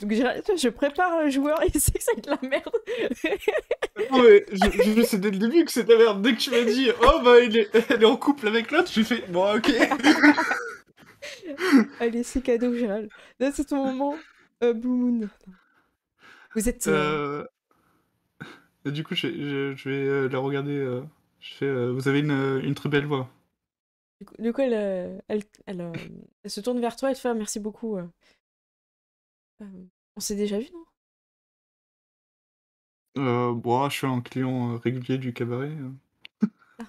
je prépare le joueur, il sait que c'est de la merde. non je, sais dès le début que c'est de la merde. Dès que tu m'as dit, oh bah elle est en couple avec l'autre, lui fais, bon ok. Allez, c'est cadeau, Gérald. Là, c'est ton moment. Euh, Blue Moon. Vous êtes. Euh, euh, du coup, je, vais la regarder. Je fais, vous avez une, une, très belle voix. Du coup, elle, elle, elle, se tourne vers toi et te fait merci beaucoup. on s'est déjà vu, non euh, je suis un client régulier du cabaret. Ah.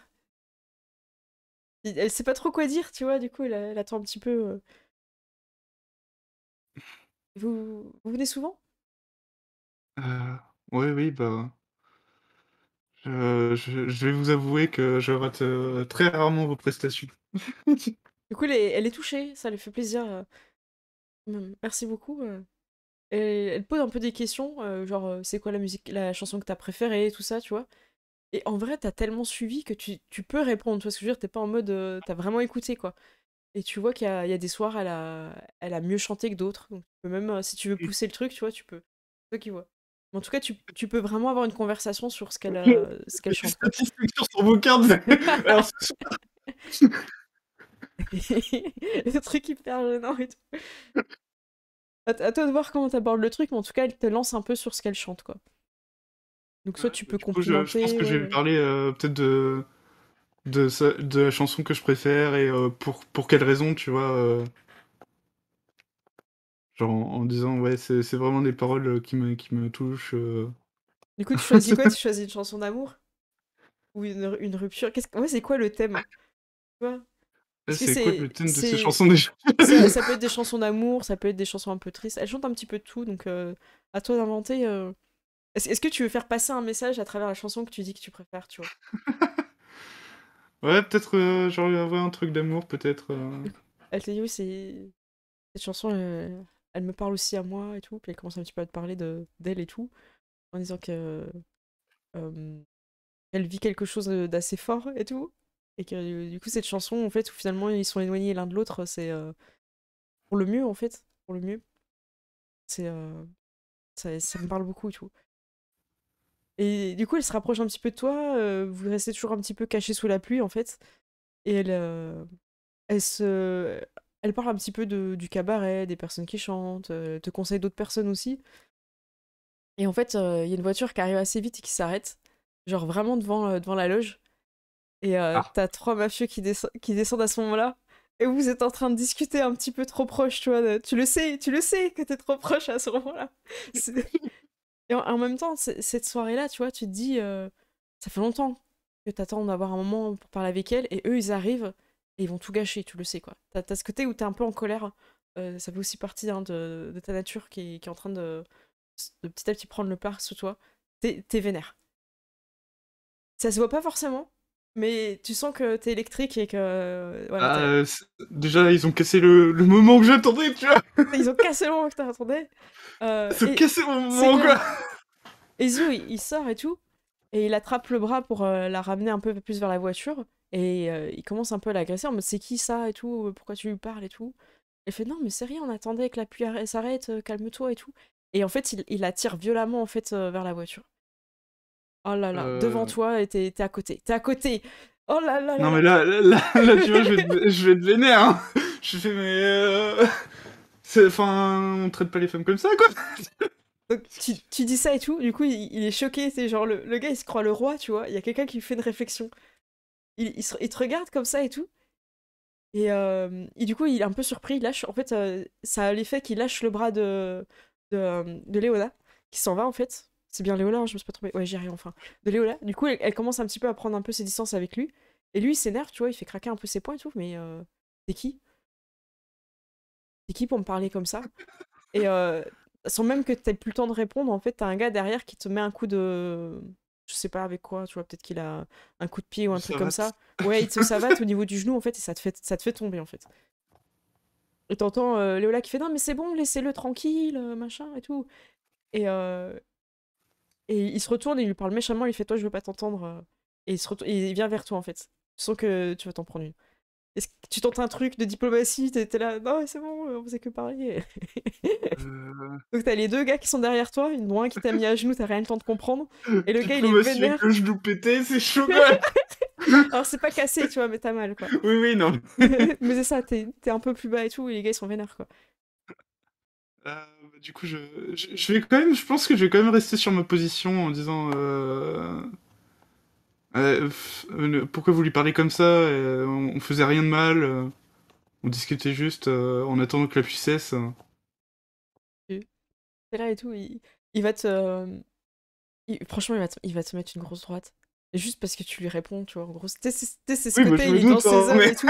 Elle ne sait pas trop quoi dire, tu vois, du coup, elle attend un petit peu. Vous, venez souvent? Ah, oui, oui, bah je vais vous avouer que je rate, euh, très rarement vos prestations. Du coup, elle est touchée, ça lui fait plaisir, euh, merci beaucoup, euh. elle pose un peu des questions, genre, «C'est quoi la musique la chanson que t'as as préférée?» tout ça, tu vois? Et en vrai, tu as tellement suivi que tu peux répondre, tu vois ce que je veux dire? Tu pas en mode, T'as vraiment écouté, quoi. Et tu vois qu'il y, a des soirs, elle a, elle a mieux chanté que d'autres. Donc, même, euh, si tu veux mmh. pousser le truc, tu vois, tu peux. C'est toi qui vois. En tout cas, tu, tu, peux vraiment avoir une conversation sur ce qu'elle euh, ce qu'elle chante. sur vos cartes Alors, ce le truc hyper gênant et tout. À, toi de voir comment t'abordes le truc, mais en tout cas, elle te lance un peu sur ce qu'elle chante, quoi. Donc, soit tu bah, peux complimenter... Je, pense que je vais euh parler peut-être de de, la chanson que je préfère et euh, pour, pour quelle raison, tu vois. Euh. Genre en, disant, ouais, c'est vraiment des paroles euh, qui me, qui me touchent. Du coup, tu choisis quoi Tu choisis une chanson d'amour Ou une, rupture Qu'est-ce c'est quoi le thème c'est quoi le thème de ces chansons Ça peut être des chansons d'amour, ça peut être des chansons un peu tristes. Elles chantent un petit peu tout, donc à toi d'inventer. Est-ce que tu veux faire passer un message à travers la chanson que tu dis que tu préfères, tu vois Ouais, peut-être euh, genre avoir un truc d'amour, peut-être. Euh. Elle te dit oui, c'est... cette chanson, elle me parle aussi à moi et tout. Puis elle commence un petit peu à te parler de, d'elle et tout, en disant que elle vit quelque chose d'assez fort et tout. Et que du coup, cette chanson, en fait, où finalement ils sont éloignés l'un de l'autre, c'est euh, pour le mieux, en fait, pour le mieux. C'est euh, ça, ça me parle beaucoup et tout. Et du coup, elle se rapproche un petit peu de toi. Euh, vous restez toujours un petit peu caché sous la pluie, en fait. Et elle, euh, elle se, elle parle un petit peu de, du cabaret, des personnes qui chantent, euh, te conseille d'autres personnes aussi. Et en fait, il y a une voiture qui arrive assez vite et qui s'arrête, genre vraiment devant, devant la loge. Et tu as ah. t'as trois mafieux qui, qui descendent à ce moment-là. Et vous êtes en train de discuter un petit peu trop proche, tu vois. Tu le sais, tu le sais que t'es trop proche à ce moment-là. Et en, même temps, cette soirée-là, tu vois, tu te dis, euh, ça fait longtemps que t'attends d'avoir un moment pour parler avec elle, et eux, ils arrivent et ils vont tout gâcher, tu le sais, quoi. T'as ce côté où t'es un peu en colère, euh, ça fait aussi partie hein, de, ta nature qui, est en train de, petit à petit prendre le pas sous toi. T'es vénère. Ça se voit pas forcément, mais tu sens que t'es électrique et que. Voilà, ah, euh, déjà, ils ont cassé le, moment que j'attendais, tu vois Ils ont cassé le moment que t'attendais. Euh, ils ont cassé mon moment, quoi Et il, il, sort et tout, et il attrape le bras pour euh, la ramener un peu plus vers la voiture, et euh, il commence un peu à l'agresser en mode c'est qui ça et tout, pourquoi tu lui parles et tout. Elle fait non, mais c'est rien, on attendait que la pluie s'arrête, calme-toi et tout. Et en fait, il, il la tire violemment en fait vers la voiture. Oh là là, euh. devant toi et t'es à côté. T'es à côté. Oh là là. là non mais là, là, là, tu vois, je vais te, je vénère. Hein. Je fais mais, euh... enfin, on traite pas les femmes comme ça quoi. Donc, tu, dis ça et tout, du coup il, est choqué, c'est genre le, gars il se croit le roi, tu vois, il y a quelqu'un qui fait une réflexion. Il, il, te regarde comme ça et tout. Euh, et, du coup il est un peu surpris, il lâche, en fait euh, ça a l'effet qu'il lâche le bras de, de, de Léona, qui s'en va en fait, c'est bien Léola, hein, je me suis pas trompée. Ouais, rien, enfin. De Léola. Du coup, elle, commence un petit peu à prendre un peu ses distances avec lui. Et lui, il s'énerve, tu vois, il fait craquer un peu ses points et tout. Mais euh, C'est qui C'est qui pour me parler comme ça Et euh, sans même que tu t'aies plus le temps de répondre, en fait, t'as un gars derrière qui te met un coup de. Je sais pas avec quoi, tu vois, peut-être qu'il a un coup de pied ou un truc comme ça. Ouais, il te savate au niveau du genou, en fait, et ça te fait, ça te fait tomber, en fait. Et t'entends euh, Léola qui fait Non, mais c'est bon, laissez-le tranquille, machin et tout. Et, et il se retourne et il lui parle méchamment, il fait Toi, je veux pas t'entendre. Euh.» et il, se retourne, il vient vers toi en fait. Tu sens que tu vas t'en prendre une. Est-ce que tu tentes un truc de diplomatie T'es là, non, c'est bon, on faisait que parler. Euh. Donc t'as les deux gars qui sont derrière toi, une y un qui t'a mis à genoux, t'as rien le temps de comprendre. Et le gars, il est vénère. que je nous pété, c'est chaud Alors c'est pas cassé, tu vois, mais t'as mal quoi. Oui, oui, non. mais c'est ça, t'es, t'es un peu plus bas et tout, et les gars, ils sont vénères quoi. Euh du coup, je, je, vais quand même, je pense que je vais quand même rester sur ma position en disant euh, euh, euh, pourquoi vous lui parlez comme ça on, faisait rien de mal, on discutait juste en attendant que la puissesse. C'est là et tout, il, va te, franchement, il va te, mettre une grosse droite juste parce que tu lui réponds, tu vois, en gros, c'est ce il est dans ses hein, et tout.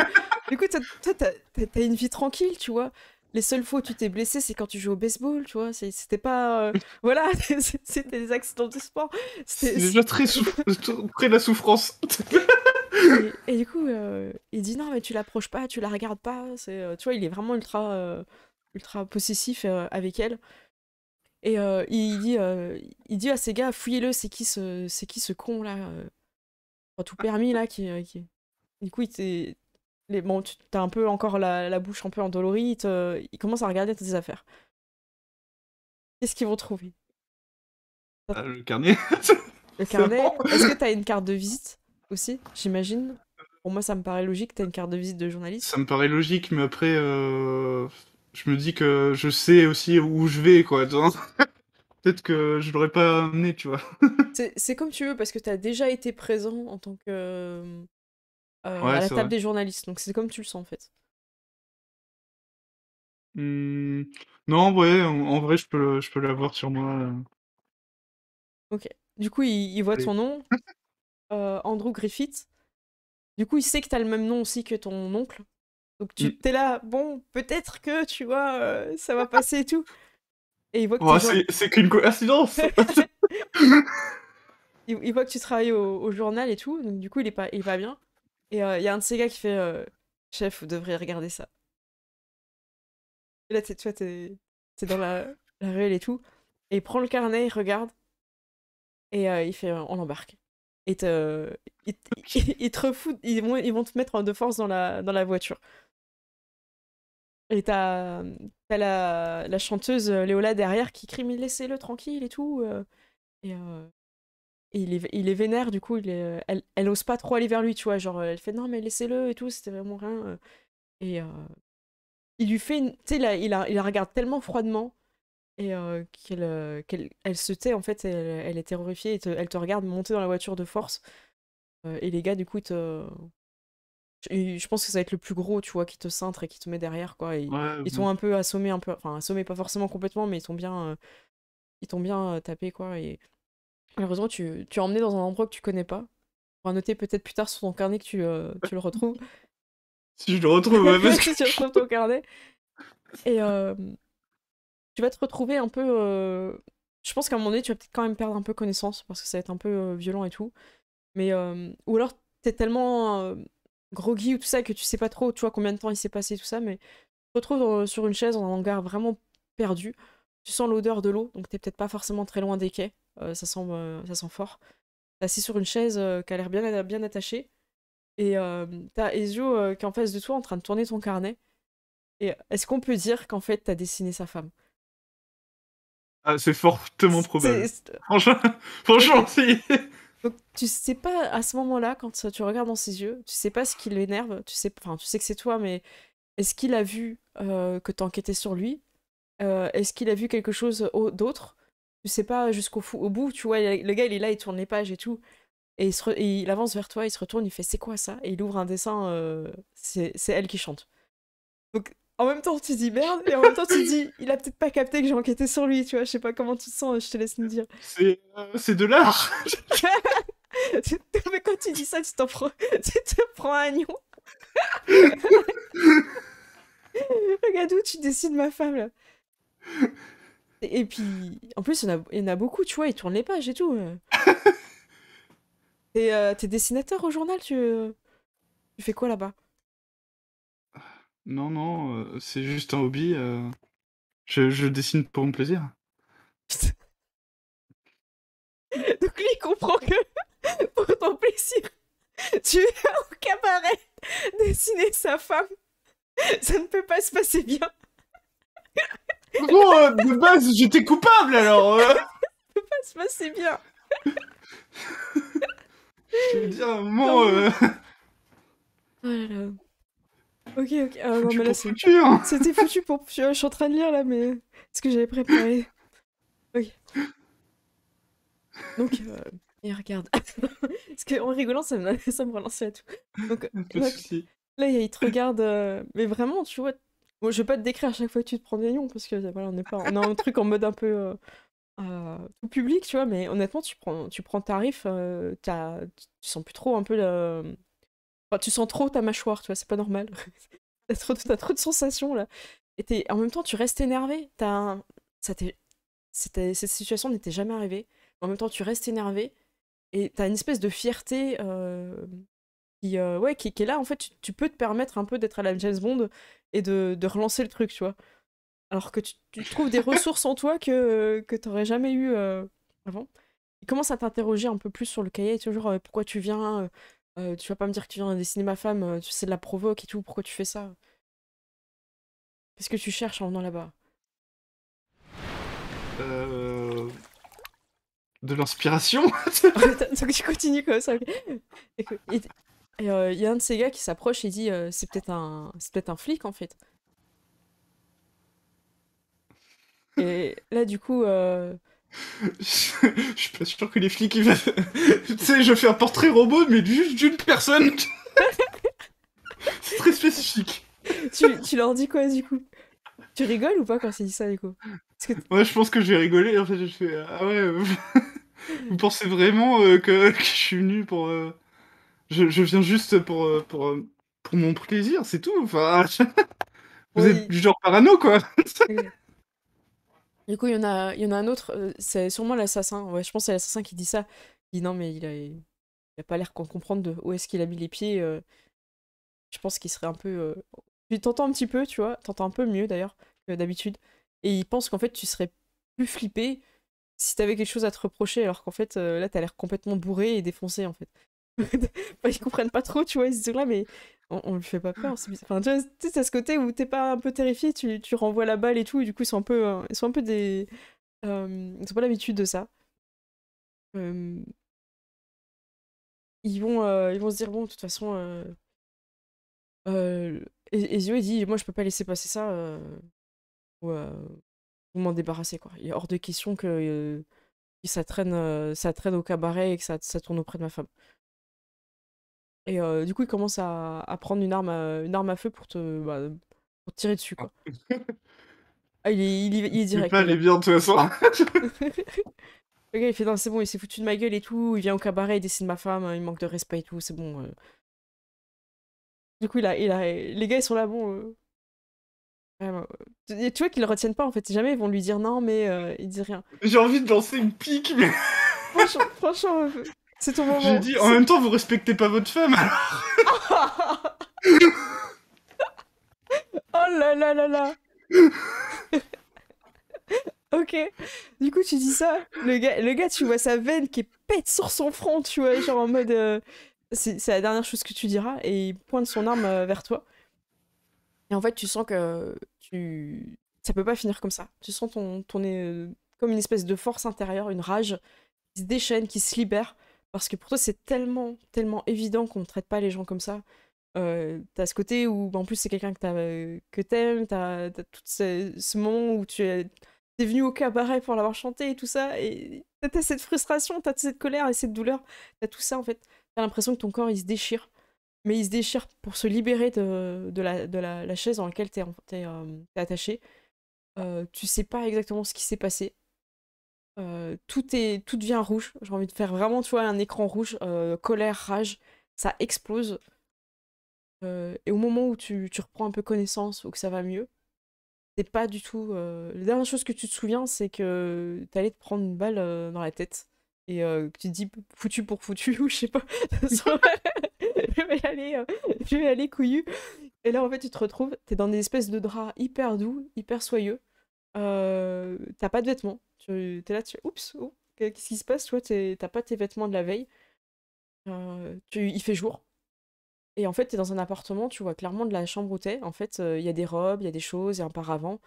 Du coup, t'as une vie tranquille, tu vois les seules fois où tu t'es blessé, c'est quand tu joues au baseball, tu vois. C'était pas. Euh, voilà, c'était des accidents de sport. C'est déjà très, de la souffrance. et, du coup, euh, il dit non, mais tu l'approches pas, tu la regardes pas. Euh, tu vois, il est vraiment ultra, ultra possessif avec elle. Et il, dit, il dit à ces gars, fouillez-le, c'est qui, ce, qui ce con là Pas tout ah. permis là qui. qui... Du coup, il bon, tu as un peu encore la, bouche un peu endolorie, euh, ils, commencent à regarder tes affaires. Qu'est-ce qu'ils vont trouver euh, Le carnet Le carnet Est-ce que tu as une carte de visite aussi, j'imagine Pour moi, ça me paraît logique, tu as une carte de visite de journaliste. Ça me paraît logique, mais après, euh, je me dis que je sais aussi où je vais, quoi. Peut-être que je l'aurais pas amené, tu vois. c'est comme tu veux, parce que tu as déjà été présent en tant que euh, à la table des journalistes. Donc c'est comme tu le sens en fait. Mmh. non, ouais, en, vrai, je peux, je peux l'avoir sur moi. Euh. Ok. Du coup, il, voit ton nom, euh, Andrew Griffith. Du coup, il sait que t'as le même nom aussi que ton oncle. Donc tu mmh. t'es là, bon, peut-être que, tu vois, ça va passer et tout. Et il voit que oh, c'est, qu'une coïncidence il, il, voit que tu travailles au, au, journal et tout, donc du coup, il est pas, il va bien. Et il euh, y a un de ces gars qui fait euh, Chef, vous devriez regarder ça. Et là, tu vois, t'es dans la, la, ruelle et tout. Et il prend le carnet, il regarde. Et euh, il fait On l'embarque. » Et te, il, te refoutent, ils vont, ils vont te mettre de force dans la, dans la voiture. Et t'as la, la chanteuse Léola derrière qui crie Mais laissez-le tranquille et tout. Et il est, il est vénère, du coup, il euh, elle, elle ose pas trop aller vers lui, tu vois. Genre, elle fait non, mais laissez-le et tout, c'était vraiment rien. Euh. Et euh, il lui fait Tu sais, il, il, la regarde tellement froidement et qu'elle elle se tait en fait, elle, elle est terrifiée et elle te regarde monter dans la voiture de force. et les gars, du coup, te... je, pense que ça va être le plus gros, tu vois, qui te cintre et qui te met derrière, quoi. ils t'ont un peu assommé, un peu, enfin assommé pas forcément complètement, mais ils t'ont bien, ils t'ont bien tapé, quoi. Et Malheureusement, tu, es emmené dans un endroit que tu connais pas. On va noter peut-être plus tard sur ton carnet que tu, euh, le retrouves. si je le retrouve, ouais, si tu ton carnet. Et euh, tu vas te retrouver un peu. Euh, je pense qu'à un moment donné, tu vas peut-être quand même perdre un peu connaissance parce que ça va être un peu violent et tout. Mais ou alors es tellement groggy ou tout ça que tu sais pas trop, tu vois combien de temps il s'est passé tout ça, mais tu te retrouves sur une chaise dans un hangar vraiment perdu. Tu sens l'odeur de l'eau, donc t'es peut-être pas forcément très loin des quais. Euh, euh, ça, sent, ça fort. assis sur une chaise euh, qui a l'air bien, bien attachée. Et euh, t'as Ezio qui est en face de toi en train de tourner ton carnet. Et est-ce qu'on peut dire qu'en fait t'as dessiné sa femme ah, C'est fortement probable. Franchement, franchement si. tu sais pas à ce moment-là quand tu regardes dans ses yeux, tu sais pas ce qui l'énerve. Tu sais, enfin, tu sais que c'est toi, mais est-ce qu'il a vu que t'enquêtais sur lui Est-ce qu'il a vu quelque chose d'autre tu sais pas jusqu'au au bout, tu vois, le gars il est là, il tourne les pages et tout. Et il, avance vers toi, il se retourne, il fait c'est quoi ça Et il ouvre un dessin, euh, c'est elle qui chante. Donc en même temps tu dis merde, et en même temps tu dis il a peut-être pas capté que j'ai enquêté sur lui, tu vois, je sais pas comment tu te sens, je te laisse me dire. Euh, c'est de l'art Mais quand tu dis ça, tu tu te prends un agneau. Regarde où tu décides ma femme là. Et puis, en plus, il y, en a, a beaucoup, tu vois, il tournent les pages et tout. et euh, t'es dessinateur au journal, tu, fais quoi là-bas Non, non, euh, c'est juste un hobby. Euh, je, dessine pour mon plaisir. Donc lui, il comprend que pour ton plaisir, tu es au cabaret dessiner sa femme. Ça ne peut pas se passer bien. Bon, oh, de base, j'étais coupable alors. Hein. De Ça passe pas bien. Je veux dire, un mot. Euh. Oh là là. Ok, ok. Ah, foutu hein. c'était foutu pour. Je suis en train de lire là, mais. Ce que j'avais préparé. Ok. Donc, il euh, regarde. Parce que en rigolant, ça me, ça relançait à tout. Donc, Pas de là, là, il te regarde. Euh, mais vraiment, tu vois, moi, je vais pas te décrire à chaque fois que tu te prends des lions, parce que voilà, on est pas, on a un truc en mode un peu euh, euh, tout public, tu vois. Mais honnêtement, tu prends, tu prends tarif, euh, tu sens plus trop un peu la... enfin, tu sens trop ta mâchoire, tu vois. C'est pas normal. t'as trop, as trop de sensations là. Et en même temps, tu restes énervé. ça Cette situation n'était jamais arrivée. En même temps, tu restes énervé et t'as une espèce de fierté qui, ouais, qui, est là, en fait, tu peux te permettre un peu d'être à la James Bond et de, relancer le truc, tu vois. Alors que tu, trouves des ressources en toi que, que tu n'aurais jamais eu euh, avant. Il commence à t'interroger un peu plus sur le cahier, toujours euh, pourquoi tu viens, euh, tu vas pas me dire que tu viens des cinémas femmes, tu sais de la provoque et tout, pourquoi tu fais ça Qu'est-ce que tu cherches en venant là-bas De l'inspiration tu continues comme ça. Et euh, il y a un de ces gars qui s'approche et dit euh, c'est peut-être un c'est peut-être un flic en fait. Et là du coup euh, je... suis pas sûr que les flics ils tu sais je fais un portrait robot mais juste d'une personne. c'est très spécifique. Tu, leur dis quoi du coup Tu rigoles ou pas quand c'est dit ça du coup Ouais, je pense que j'ai rigolé. en fait je fais ah ouais vous pensez vraiment que... que, je suis venu pour je, viens juste pour, euh, pour, euh, pour mon plaisir, c'est tout. vous êtes du genre parano, quoi. du coup, il y, en a, y en a un autre, euh, c'est sûrement l'assassin. Ouais, je pense que c'est l'assassin qui dit ça. Il dit non, mais il a, a pas l'air qu'on comprenne de où est-ce qu'il a mis les pieds. Je pense qu'il serait un peu. Tu t'entends un petit peu, tu vois, t'entends un peu mieux d'ailleurs que d'habitude. Et il pense qu'en fait, tu serais plus flippé si t'avais quelque chose à te reprocher, alors qu'en fait, là, t'as l'air complètement bourré et défoncé, en fait. enfin, ils comprennent pas trop, tu vois, ils se disent là, mais on, ne lui fait pas peur. Enfin, tu sais, c'est ce côté où t'es pas un peu terrifié, tu, tu, renvoies la balle et tout, et du coup, ils sont un peu, euh, ils sont un peu des. Euh, ils pas l'habitude de ça. Ils, vont, euh, ils vont se dire, bon, de toute façon. E-, Ezio, il dit, moi, je peux pas laisser passer ça. ou m'en débarrasser, quoi. Il est hors de question que. ça traîne, ça traîne au cabaret et que ça, ça tourne auprès de ma femme. Et du coup, il commence à, prendre une arme à, une arme à feu pour te, bah, pour tirer dessus, quoi. ah, il est, il, il est bien de toute façon. Le gars, il fait, non, c'est bon, il s'est foutu de ma gueule et tout. Il vient au cabaret, il dessine ma femme, hein, il manque de respect et tout, c'est bon. Du coup, il a, il les gars, ils sont là, bon. tu vois qu'ils le retiennent pas, en fait. Jamais ils vont lui dire non, mais ils il dit rien. J'ai envie de lancer une pique, mais Franchement, franchement, c'est ton moment. J'ai dit, en même temps, vous respectez pas votre femme alors Oh là là là là Ok. Du coup, tu dis ça. Le gars, le gars, tu vois sa veine qui pète sur son front, tu vois, genre en mode. Euh, c'est la dernière chose que tu diras, et il pointe son arme euh, vers toi. Et en fait, tu sens que tu. Ça peut pas finir comme ça. Tu sens ton. ton euh, comme une espèce de force intérieure, une rage qui se déchaîne, qui se libère. Parce que pour toi, c'est tellement, tellement évident qu'on ne traite pas les gens comme ça. Euh, t'as ce côté où, bah, en plus, c'est quelqu'un que, t'aimes, t'as, tout ce, monde moment où tu es, t'es venu au cabaret pour l'avoir chanté et tout ça, et t'as cette frustration, t'as cette colère et cette douleur, t'as tout ça en fait. T'as l'impression que ton corps il se déchire, mais il se déchire pour se libérer de, la, chaise dans laquelle t'es, euh, attaché. Euh, tu sais pas exactement ce qui s'est passé, euh, tout, est, tout devient rouge. J'ai envie de faire vraiment, tu vois, un écran rouge, euh, colère, rage, ça explose. Euh, et au moment où tu, reprends un peu connaissance ou que ça va mieux, c'est pas du tout. La dernière chose que tu te souviens, c'est que t'allais te prendre une balle dans la tête et que tu te dis foutu pour foutu ou je sais pas. je vais aller, je vais aller couillu. Et là, en fait, tu te retrouves, t'es dans des espèces de draps hyper doux, hyper soyeux. t'as pas de vêtements, tu es là, tu oups, oh, qu'est-ce qui se passe Toi, t'as pas tes vêtements de la veille. tu, il fait jour. Et en fait, tu es dans un appartement, tu vois clairement de la chambre où t'es. En fait, il y a des robes, il y a des choses, il y a un paravent.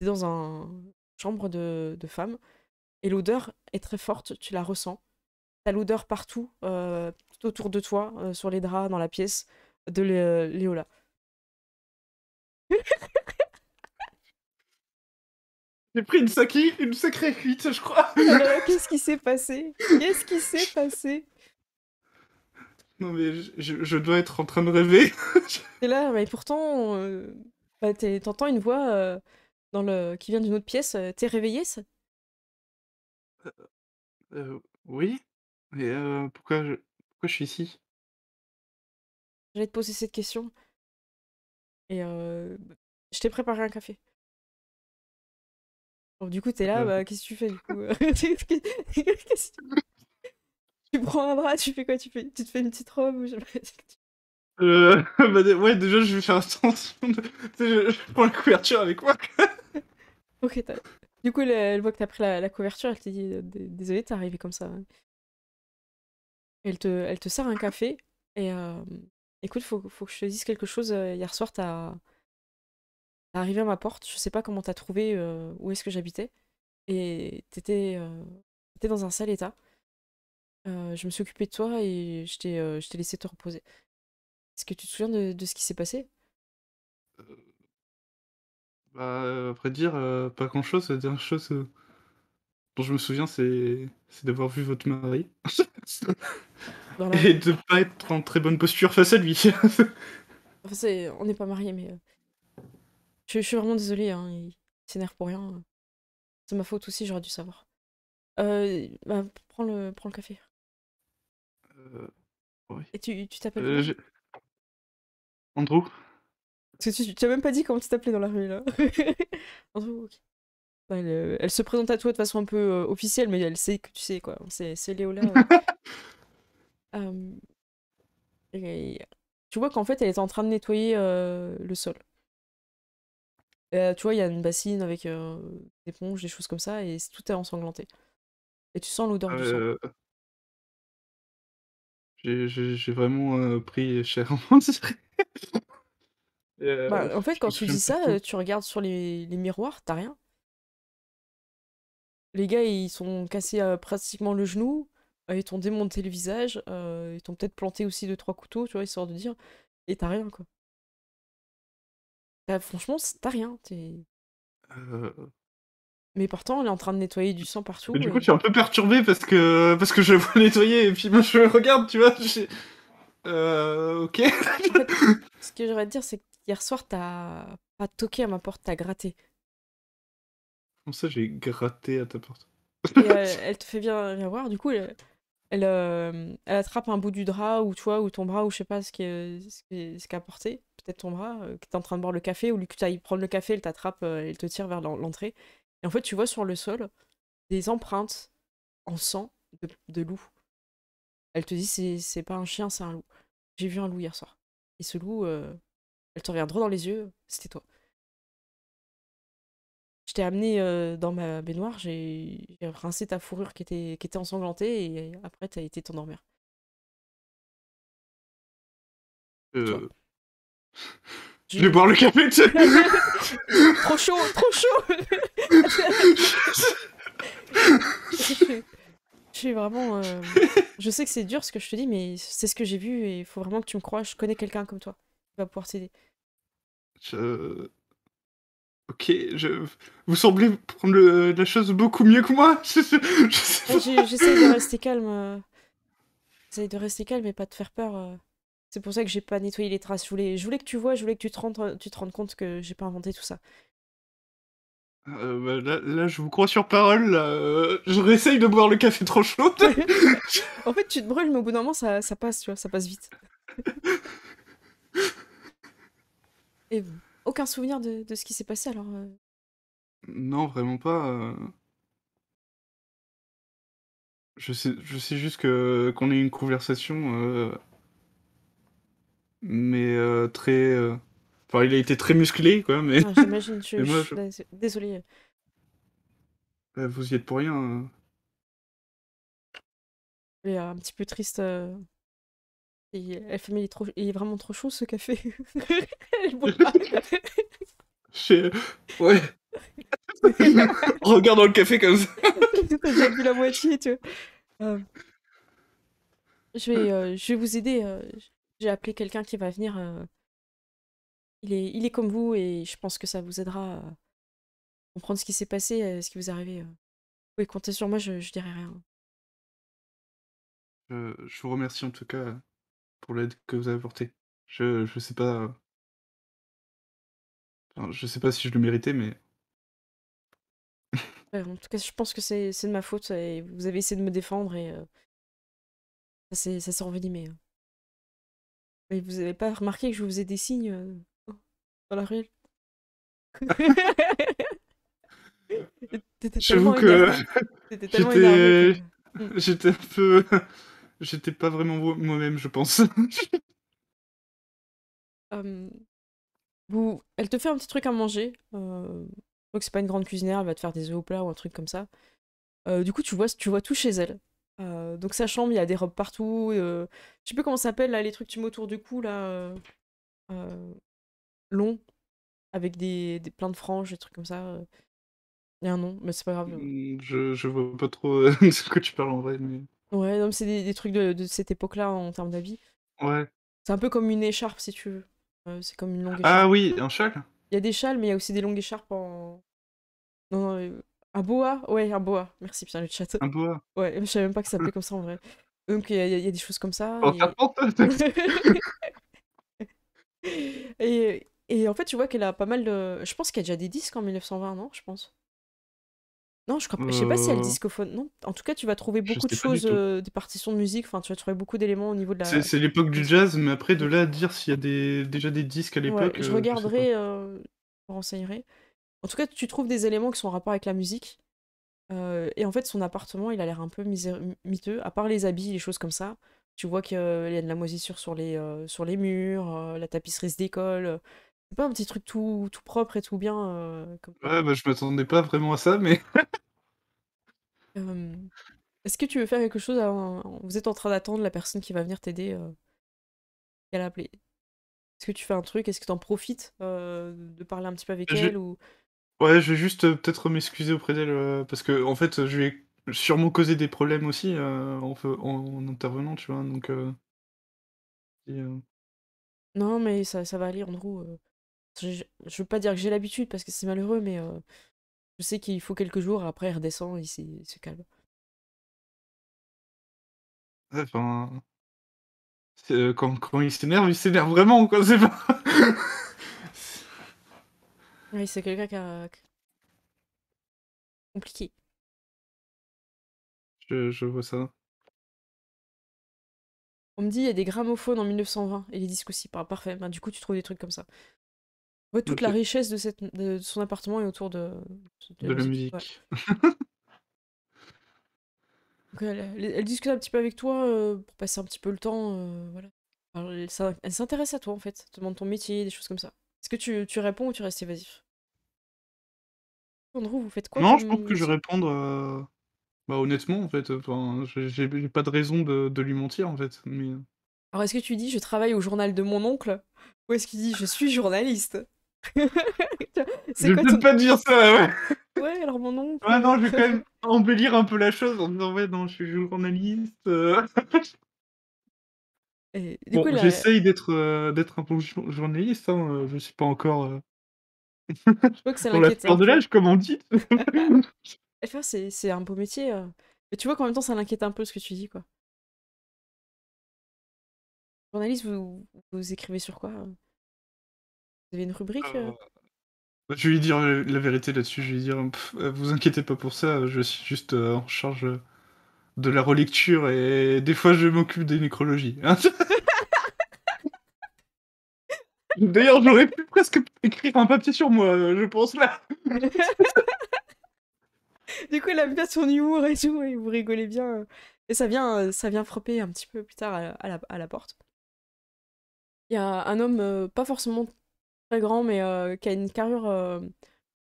T'es dans une chambre de, de femme. Et l'odeur est très forte, tu la ressens. T'as l'odeur partout, tout autour de toi, sur les draps, dans la pièce de Léola. J'ai pris une, une sacrée fuite, je crois. Oh qu'est-ce qui s'est passé Qu'est-ce qui s'est passé Non, mais je, dois être en train de rêver. Et là, mais pourtant, euh, bah, t'entends une voix euh, dans le... qui vient d'une autre pièce. Euh, t'es réveillé, ça Oui. Mais pourquoi, je... pourquoi je suis ici J'allais te poser cette question. Et je t'ai préparé un café du coup, t'es là, bah, qu'est-ce que tu fais du coup euh, qu'est-ce que... tu fais tu... prends un bras tu fais quoi tu, fais... tu te fais une petite robe Euh, bah, ouais, déjà, je vais faire attention. De... Je... je, prends la couverture avec moi. ok, t'as... Du coup, elle, voit que t'as pris la, couverture, elle te dit euh, désolé t'es arrivé comme ça. Elle te, elle te sert un café et euh... écoute, faut, faut que je te dise quelque chose. Euh, hier soir, t'as arrivé à ma porte. Je sais pas comment t'as trouvé euh, où est-ce que j'habitais. Et t'étais euh, dans un sale état. Euh, je me suis occupée de toi et je t'ai laissé te reposer. Est-ce que tu te souviens de, ce qui s'est passé Bah, après dire, pas grand-chose. La dernière chose dont je me souviens, c'est d'avoir vu votre mari. Et de pas être en très bonne posture face à lui. on n'est pas mariés, mais je, suis vraiment désolée, hein, il s'énerve pour rien. C'est ma faute aussi, j'aurais dû savoir. Euh, bah, prends, le, prends le café. Euh, et tu t'appelles euh, tu Andrew Parce que tu, n'as même pas dit comment tu t'appelais dans la rue, là. Andrew, bah, elle, se présente à toi de façon un peu officielle, mais elle sait que tu sais, quoi. C'est Léola. tu vois qu'en fait, elle est en train de nettoyer le sol tu vois, il y a une bassine avec des éponges, des choses comme ça, et tout est ensanglanté. Et tu sens l'odeur ah, du sang. J'ai vraiment pris cher en bah, en fait, quand tu dis ça, tu regardes sur les, miroirs, t'as rien. Les gars, ils sont cassés pratiquement le genou, ils t'ont démonté le visage, ils t'ont peut-être planté aussi deux trois couteaux, tu vois, histoire de dire, et t'as rien quoi. Bah, franchement, t'as rien. Euh, euh. Mais pourtant, elle est en train de nettoyer du sang partout. du coup, je un peu perturbé parce que parce que je vois nettoyer et puis moi je regarde, tu vois. Euh, ok. ce que j'aurais à dire, c'est Hier soir, t'as pas toqué à ma porte, t'as gratté. Comme ça, j'ai gratté à ta porte. Euh, elle te fait bien, voir, du coup, elle, elle, attrape un bout du drap ou toi ou ton bras ou je sais pas ce qu'elle a porté peut-être ton bras, euh, que t'es en train de boire le café, ou lui que t'ailles prendre le café, elle t'attrape, et euh, elle te tire vers l'entrée. Et en fait, tu vois sur le sol des empreintes en sang de, loup. Elle te dit, c'est pas un chien, c'est un loup. J'ai vu un loup hier soir. Et ce loup, euh, elle te regarde droit dans les yeux, c'était toi. Je t'ai amené euh, dans ma baignoire, j'ai rincé ta fourrure qui était, qui était ensanglantée, et après, t'as été t'endormir. Euh, je vais boire le café, Trop chaud, trop chaud Je suis vraiment... Euh, je sais que c'est dur ce que je te dis, mais c'est ce que j'ai vu et il faut vraiment que tu me crois. Je connais quelqu'un comme toi qui va pouvoir t'aider. Je... Ok, je... vous semblez prendre la chose beaucoup mieux que moi. J'essaie de rester calme. Euh. J'essaie de rester calme et pas de faire peur. Euh. C'est pour ça que j'ai pas nettoyé les traces. Je voulais, je voulais que tu vois, je voulais que tu te rendes, tu te rendes compte que j'ai pas inventé tout ça. Euh, bah, là, je vous crois sur parole. Euh, je réessaye de boire le café trop chaud. en fait, tu te brûles, mais au bout d'un moment, ça, ça, passe, tu vois, ça passe vite. Et Aucun souvenir de, ce qui s'est passé alors euh Non, vraiment pas. Je sais, je sais juste que qu'on ait une conversation mais euh, très. Euh, enfin, il a été très musclé, quoi. Mais... J'imagine, je, suis désolée. désolé. Bah, vous y êtes pour rien. Hein. est un petit peu triste. Euh. Et elle fait, mais il est, vraiment trop chaud ce café. elle boit pas. Je... Ouais. Regarde dans le café comme ça. J'ai bu la moitié, tu vois. Je, vais, je vais vous aider. J'ai appelé quelqu'un qui va venir. Euh, il, est, il est comme vous et je pense que ça vous aidera à comprendre ce qui s'est passé, euh, ce qui vous est arrivé. Euh. Vous pouvez compter sur moi, je, je dirai rien. Je, vous remercie en tout cas pour l'aide que vous avez apportée. Je, ne sais pas. je sais pas si je le méritais, mais. en tout cas, je pense que c'est de ma faute et vous avez essayé de me défendre et. Ça s'est envenimé. Hein vous avez pas remarqué que je vous faisais des signes euh, oh, dans la rue J'avoue que j'étais un peu j'étais pas vraiment moi- même je pense. vous- Elle te fait un petit truc à manger. Euh... Donc c'est pas une grande cuisinière, elle va te faire des œufs au plat ou un truc comme ça. Euh, du coup, tu vois, tu vois tout chez elle. Euh, donc sa chambre, il y a des robes partout. Euh, je sais plus comment ça s'appelle, là, les trucs tu mets autour du cou, là. Euh, euh long, avec des, des, plein de franges, des trucs comme ça. Euh. Il y a un nom, mais c'est pas grave. Mmh, je, je vois pas trop ce que tu parles en vrai. Ouais, non, c'est des, des, trucs de, cette époque-là en termes d'avis. Ouais. C'est un peu comme une écharpe, si tu veux. c'est comme une longue ah écharpe. Ah oui, un châle Il y a des châles, mais il y a aussi des longues écharpes en. Non, non, un boa Ouais, un boa. Merci bien le chat. Un boa Ouais, je savais même pas que ça s'appelait comme ça en vrai. Donc il y, a des choses comme ça. et... et... en fait, tu vois qu'elle a pas mal de. Je pense qu'il y a déjà des disques en 1920, non Je pense. Non, je crois. pas Je sais pas si elle euh. discophone. Non, en tout cas, tu vas trouver beaucoup de choses, euh, des partitions de musique. Enfin, tu vas trouver beaucoup d'éléments au niveau de la. C'est l'époque du jazz, mais après, de là à dire s'il y a des... déjà des disques à l'époque. je euh, regarderai, je renseignerai. En tout cas, tu trouves des éléments qui sont en rapport avec la musique. Euh, et en fait, son appartement, il a l'air un peu miteux, à part les habits, les choses comme ça. Tu vois qu'il euh, y a de la moisissure sur les, euh, sur les murs, la tapisserie se décolle. C'est pas un petit truc tout, tout propre et tout bien. Ouais, bah, je m'attendais pas vraiment à ça, mais. Est-ce que tu veux faire quelque chose Vous êtes en train d'attendre la personne qui va venir t'aider. Elle a appelé. Est-ce que tu fais un truc Est-ce que tu en profites de parler un petit peu avec elle ou Ouais, je vais juste euh, peut-être m'excuser auprès d'elle euh, parce que en fait, je vais sûrement causé des problèmes aussi euh, en, en, intervenant, tu vois. Donc, Non, mais ça, va aller, Andrew. euh. je veux pas dire que j'ai l'habitude parce que c'est malheureux, mais je sais qu'il faut quelques jours, après il redescend, il, se calme. enfin, quand, quand il s'énerve, il s'énerve vraiment, quoi. C'est pas... Oui, c'est quelqu'un qui a... Compliqué. Je, vois ça. On me dit, il y a des gramophones en 1920 et les disques aussi. Bah, parfait. Bah, du coup, tu trouves des trucs comme ça. Ouais, toute la richesse de, cette, son appartement et autour de, de, la musique. elle, discute un petit peu avec toi euh, pour passer un petit peu le temps. Euh, voilà. elle, s'intéresse à toi en fait, Elle te demande ton métier, des choses comme ça. Est-ce que tu réponds ou tu restes évasif Andrew, vous faites quoi Non, je pense que je vais répondre. Euh, bah, honnêtement, en fait, j'ai- pas de raison de, lui mentir, en fait. Euh. Alors, est-ce que tu dis je travaille au journal de mon oncle Ou est-ce qu'il dit je suis journaliste Je C'est vais peut-être pas dire ça, ouais. Ouais, alors mon oncle. Ah non, je vais quand même embellir un peu la chose en disant, ouais, non, je suis journaliste. Euh. Bon, j'essaye d'être un bon journaliste, hein, je suis pas encore je vois que comme on dit. c'est un beau métier. Euh. Mais tu vois qu'en même temps, ça l'inquiète un peu ce que tu dis, quoi. Journaliste, vous, écrivez sur quoi euh Vous avez une rubrique euh bah, Je vais lui dire la vérité là-dessus. Je vais lui dire vous inquiétez pas pour ça, je suis juste en charge de la relecture et des fois je m'occupe des nécrologies. D'ailleurs, j'aurais pu presque écrire un papier sur moi, euh, je pense là. du coup, elle a bien son humour et tout, et vous rigolez bien. Et ça vient, euh, ça vient frapper un petit peu plus tard à, la, porte. Il y a un homme, euh, pas forcément très grand, mais qui a une carrure. En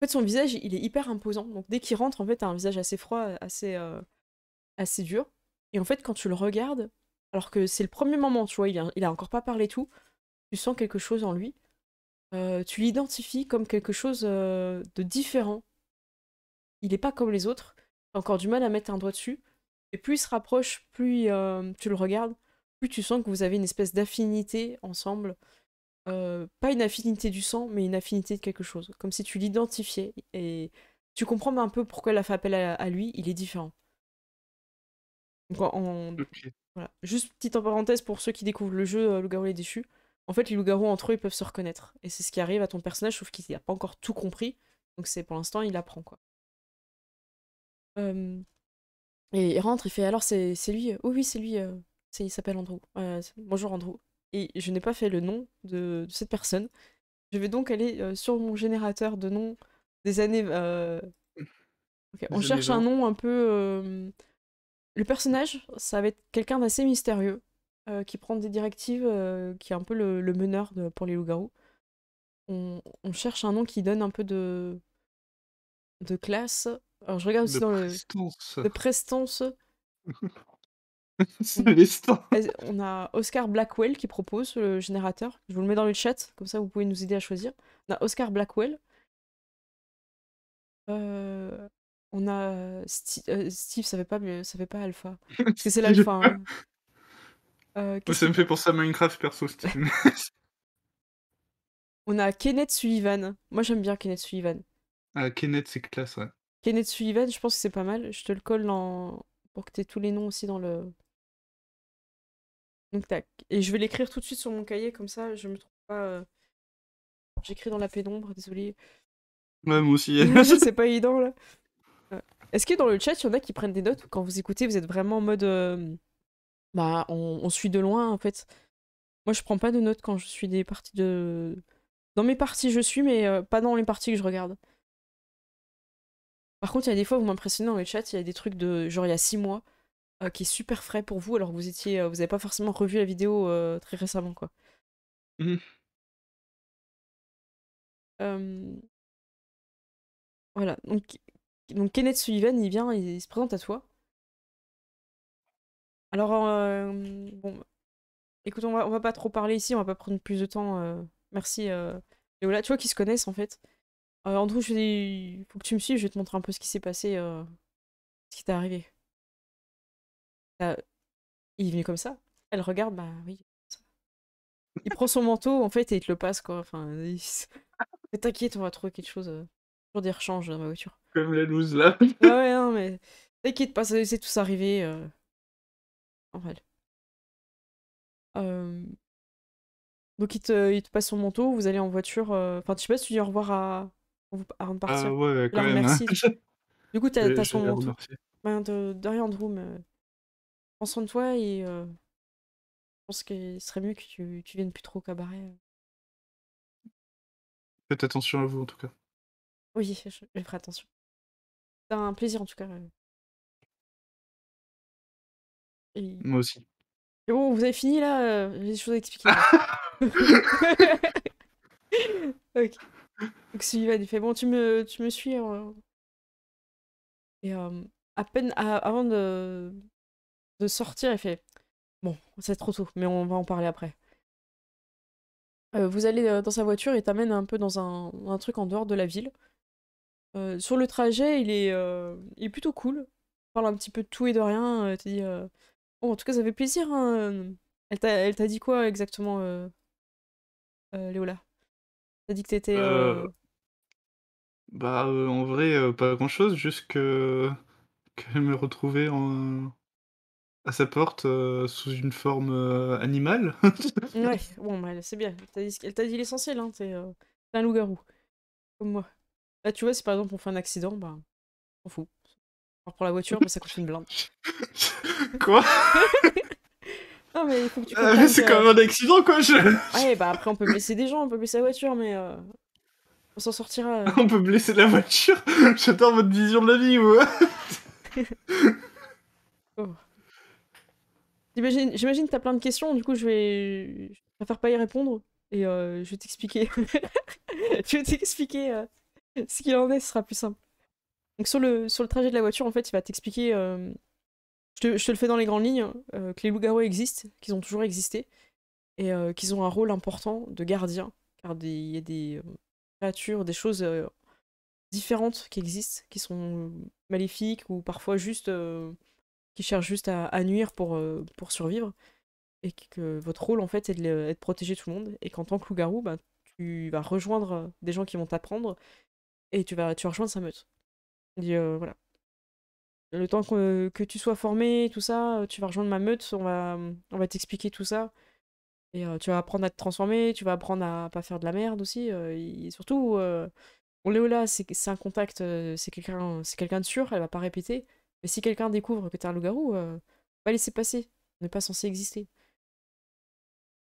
fait, son visage, il est hyper imposant. Donc, dès qu'il rentre, en fait, a un visage assez froid, assez, assez dur. Et en fait, quand tu le regardes, alors que c'est le premier moment, tu vois, il, il a encore pas parlé tout, tu sens quelque chose en lui. Euh, tu l'identifies comme quelque chose euh, de différent. Il n'est pas comme les autres. as encore du mal à mettre un doigt dessus. Et plus il se rapproche, plus euh, tu le regardes, plus tu sens que vous avez une espèce d'affinité ensemble. pas une affinité du sang, mais une affinité de quelque chose. Comme si tu l'identifiais. Et tu comprends un peu pourquoi elle a fait appel à, lui. Il est différent. Juste petite parenthèse pour ceux qui découvrent le jeu, le gars déchu en fait, les loups-garous entre eux, ils peuvent se reconnaître. Et c'est ce qui arrive à ton personnage, sauf qu'il n'a pas encore tout compris. Donc c'est pour l'instant, il apprend quoi. Et il rentre, il fait alors c'est lui. Oh oui, c'est lui. Euh, il s'appelle Andrew. Euh, bonjour Andrew. Et je n'ai pas fait le nom de, cette personne. Je vais donc aller sur mon générateur de noms des années. On cherche un nom un peu. Le personnage, ça va être quelqu'un d'assez mystérieux. Euh, qui prend des directives, euh, qui est un peu le, meneur de, pour les loups-garous. On, on, cherche un nom qui donne un peu de, de classe. Alors je regarde aussi de dans prestance. le. De prestance. on a Oscar Blackwell qui propose le générateur. Je vous le mets dans le chat, comme ça vous pouvez nous aider à choisir. On a Oscar Blackwell. Euh, on a Steve, ça fait pas, ça fait pas Alpha. Parce que c'est l'Alpha. Euh, ça me fait penser à Minecraft perso, On a Kenneth Sullivan. Moi, j'aime bien Kenneth Sullivan. Ah, Kenneth, c'est classe, ouais. Kenneth Sullivan, je pense que c'est pas mal. Je te le colle pour que tu aies tous les noms aussi dans le. Donc, tac. Et je vais l'écrire tout de suite sur mon cahier, comme ça, je me trouve pas. Euh. J'écris dans la pénombre, désolé. Même aussi. c'est pas évident, là. Est-ce que dans le chat, il y en a qui prennent des notes quand vous écoutez, vous êtes vraiment en mode. Euh, bah, on, suit de loin en fait. Moi, je prends pas de notes quand je suis des parties de. Dans mes parties, je suis, mais euh, pas dans les parties que je regarde. Par contre, il y a des fois, vous m'impressionnez dans le chat, il y a des trucs de genre il y a 6 mois euh, qui est super frais pour vous, alors que vous étiez, euh, vous n'avez pas forcément revu la vidéo très récemment, quoi. Mmh. Voilà. Donc, donc Kenneth Sullivan, il vient, il se présente à toi. Alors, euh, bon, écoute, on va, va pas trop parler ici, on va pas prendre plus de temps. Euh, merci, euh, Léola. Tu vois qu'ils se connaissent en fait. Andrew, euh, je faut que tu me suives, je vais te montrer un peu ce qui s'est passé, ce qui t'est arrivé. il est venu comme ça. Elle regarde, bah oui. Il prend son manteau en fait et il te le passe quoi. Enfin, t'inquiète, on va trouver quelque chose. des rechanges dans ma voiture. Comme la loose là. Ah ouais, non, mais t'inquiète pas, ça- c'est tous arrivé. euh en vrai. Euh, donc il te, passe son manteau, vous allez en voiture. Euh, enfin, tu sais pas si tu dis au revoir à... avant de partir. Ah hein. du coup, t'as, son manteau. Bah, de, de, rien, Drew, mais... toi et euh, je pense qu'il serait mieux que tu, tu viennes plus trop au cabaret. Faites attention à vous, en tout cas. Oui, je, je ferai attention. C'est un plaisir, en tout cas. Moi aussi. Et bon, vous avez fini là euh, J'ai des choses à expliquer. ok. Donc il fait Bon, tu me, tu me suis. Hein. Et à peine avant de, de sortir, il fait Bon, c'est trop tôt, mais on va en parler après. Euh, vous allez euh, dans sa voiture et t'amène un peu dans un, truc en dehors de la ville. sur le trajet, il est, il est plutôt cool. Il parle un petit peu de tout et de rien. Il te dit en tout cas, ça fait plaisir. Hein, euh. Elle t'a dit quoi exactement, euh... Euh, Léola T'as dit que t'étais. Euh, euh, bah, en vrai, pas grand chose, juste qu'elle me retrouvait à sa porte sous une forme animale. ouais, bon, bah, c'est bien. Elle t'a dit, l'essentiel, hein. T'es un loup-garou. Comme moi. Bah tu vois, si par exemple on fait un accident, bah, on fout pour la voiture, mais ça coûte une blinde. Quoi mais il faut que tu. Ah, c'est quand même un accident, quoi. Bah, après, on peut blesser des gens, on peut blesser la voiture, mais. Euh, on s'en sortira. Euh. On peut blesser la voiture J'adore votre vision de la vie, oh. J'imagine que t'as plein de questions, du coup, je vais. Je préfère pas y répondre et euh, je vais t'expliquer. je vais t'expliquer ce qu'il en est, ce sera plus simple. Donc sur le, trajet de la voiture, en fait, il va t'expliquer, euh, je, te, le fais dans les grandes lignes, euh, que les loups-garous existent, qu'ils ont toujours existé, et euh, qu'ils ont un rôle important de gardien, car il y a des créatures, des choses différentes qui existent, qui sont maléfiques ou parfois juste qui cherchent juste à, nuire pour, pour survivre, et que votre rôle en fait est de, de protéger tout le monde, et qu'en tant que loup-garou, bah, tu vas rejoindre des gens qui vont t'apprendre, et tu vas, tu vas rejoindre sa meute dit voilà. Le temps que, tu sois formé, tout ça, tu vas rejoindre ma meute, on va, mmh, on va t'expliquer tout ça. Et tu vas apprendre à te transformer, tu vas apprendre à pas faire de la merde aussi. et surtout, Léola, c'est un contact, c'est quelqu'un quelqu'un de sûr, elle va pas répéter. Mais si quelqu'un découvre que t'es un loup-garou, va laisser passer. On pas censé exister.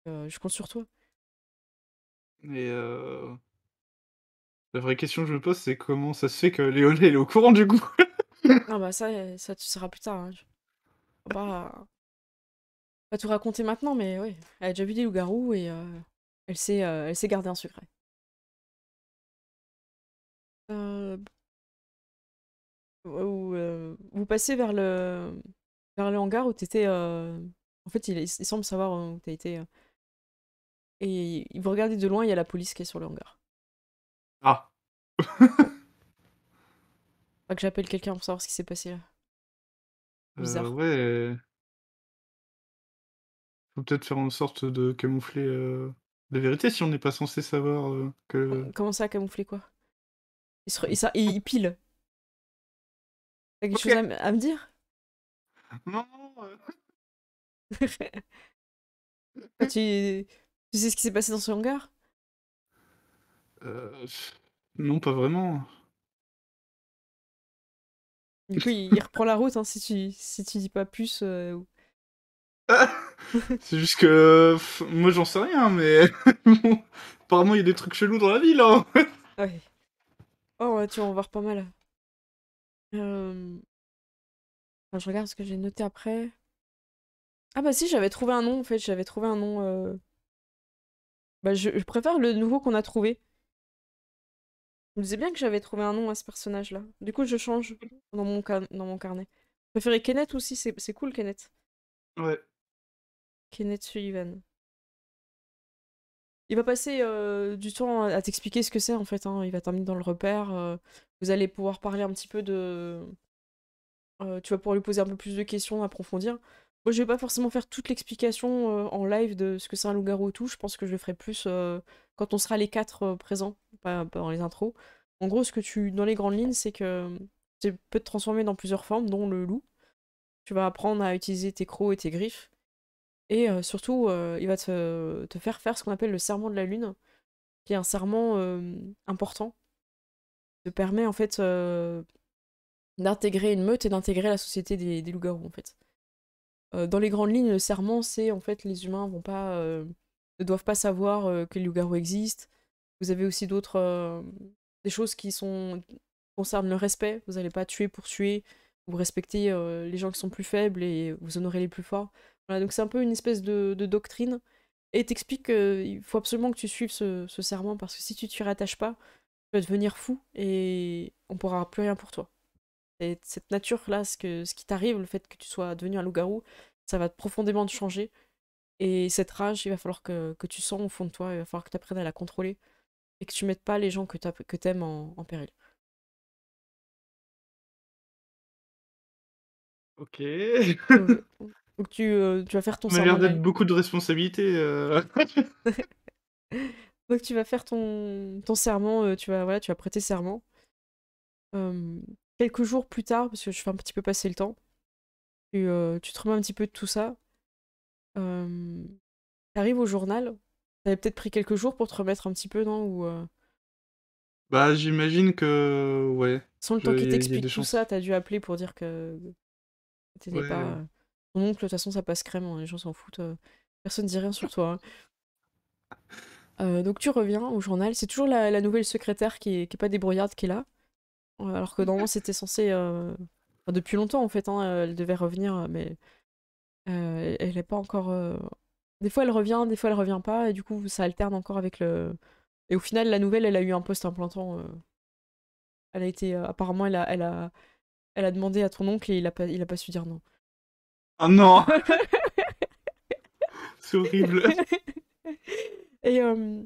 je compte sur toi. Mais euh, la vraie question que je me pose, c'est comment ça se fait que Léon est au courant du coup Ah bah ça, ça tu seras plus tard. Bah, pas tout raconter maintenant, mais oui, elle a déjà vu des loups-garous et euh, elle sait, euh, elle sait garder un secret. Euh, vous passez vers le vers le hangar où t'étais. En fait, il, semble savoir où t'as été. Et vous regardez de loin, il y a la police qui est sur le hangar. Ah. Faut que j'appelle quelqu'un pour savoir ce qui s'est passé là. Euh, Bizarre. Faut peut-être faire en sorte de camoufler euh, la vérité si on n'est pas censé savoir euh, que. Comment ça, camoufler quoi il, ça, il, pile. T'as quelque chose à, me dire Non. tu... tu sais ce qui s'est passé dans ce hangar euh, non, pas vraiment. Du coup, il, reprend la route hein, si, tu, si tu dis pas plus. Euh, c'est juste que. Moi, j'en sais rien, mais. apparemment, il y a des trucs chelous dans la ville. Hein. Oh, ouais, tu en voir pas mal. Euh, je regarde ce que j'ai noté après. Ah, bah si, j'avais trouvé un nom en fait. J'avais trouvé un nom. Bah, je, préfère le nouveau qu'on a trouvé. Je me bien que j'avais trouvé un nom à ce personnage-là. Du coup, je change dans mon, carnet. Je préférais Kenneth aussi, c'est cool Kenneth. Ouais. Kenneth Sullivan. Il va passer euh, du temps à t'expliquer ce que c'est en fait. Hein. Il va terminer dans le repère. Euh. vous allez pouvoir parler un petit peu de. Euh, tu vas pouvoir lui poser un peu plus de questions, approfondir. Moi, je vais pas forcément faire toute l'explication en live de ce que c'est un loup-garou tout. Je pense que je le ferai plus quand on sera les quatre présents pas dans les intros. En gros, ce que tu, dans les grandes lignes, c'est que hum, tu peux te transformer dans plusieurs formes, dont le loup. Tu vas apprendre à utiliser tes crocs et tes griffes. Et euh, surtout, euh, il va te, te, faire faire ce qu'on appelle le serment de la lune, qui est un serment hum, important. Te permet en fait euh, d'intégrer une meute et d'intégrer la société des, des loups-garous en fait. dans les grandes lignes, le serment, c'est en fait les humains vont pas, ne doivent pas savoir que les loups-garous existent, vous avez aussi d'autres euh, des choses qui sont concernent le respect. Vous n'allez pas tuer pour tuer. Vous respectez euh, les gens qui sont plus faibles et vous honorez les plus forts. Voilà, donc c'est un peu une espèce de, doctrine. Et t'explique qu'il faut absolument que tu suives ce, serment parce que si tu t'y rattaches pas, tu vas devenir fou et on pourra plus rien pour toi. Et cette nature-là, ce, ce qui t'arrive, le fait que tu sois devenu un loup-garou, ça va profondément te changer. Et cette rage, il va falloir que, que, tu sens au fond de toi, il va falloir que tu apprennes à la contrôler et que tu mettes pas les gens que t'aimes en, en péril. Ok. Donc, euh, tu, vas faire ton serment. Ça m'a l'air d'être beaucoup de responsabilités. Euh. Donc tu vas faire ton, ton serment, euh, tu vas voilà, tu vas prêter serment. quelques jours plus tard, parce que je fais un petit peu passer le temps, tu, tu te remets un petit peu de tout ça. tu arrives au journal T'avais peut-être pris quelques jours pour te remettre un petit peu, non Ou, euh? Bah, j'imagine que. Ouais. Sans le temps qui t'explique tout ça, t'as dû appeler pour dire que. T'étais pas. Ton oncle, de toute façon, ça passe crème, hein, les gens s'en foutent. Euh. Personne dit rien sur toi. Hein. Euh, donc tu reviens au journal, c'est toujours la, nouvelle secrétaire qui est, pas débrouillarde qui est là. Alors que normalement c'était censé. depuis longtemps en fait, hein, elle devait revenir, mais elle n'est pas encore des fois elle revient, des fois elle revient pas, et du coup ça alterne encore avec le. Et au final, la nouvelle, elle a eu un poste implantant. Euh. Elle a été. Euh, apparemment, elle a, elle, a, elle a demandé à ton oncle et il a pas, il a pas su dire non. Ah non C'est horrible Et euh,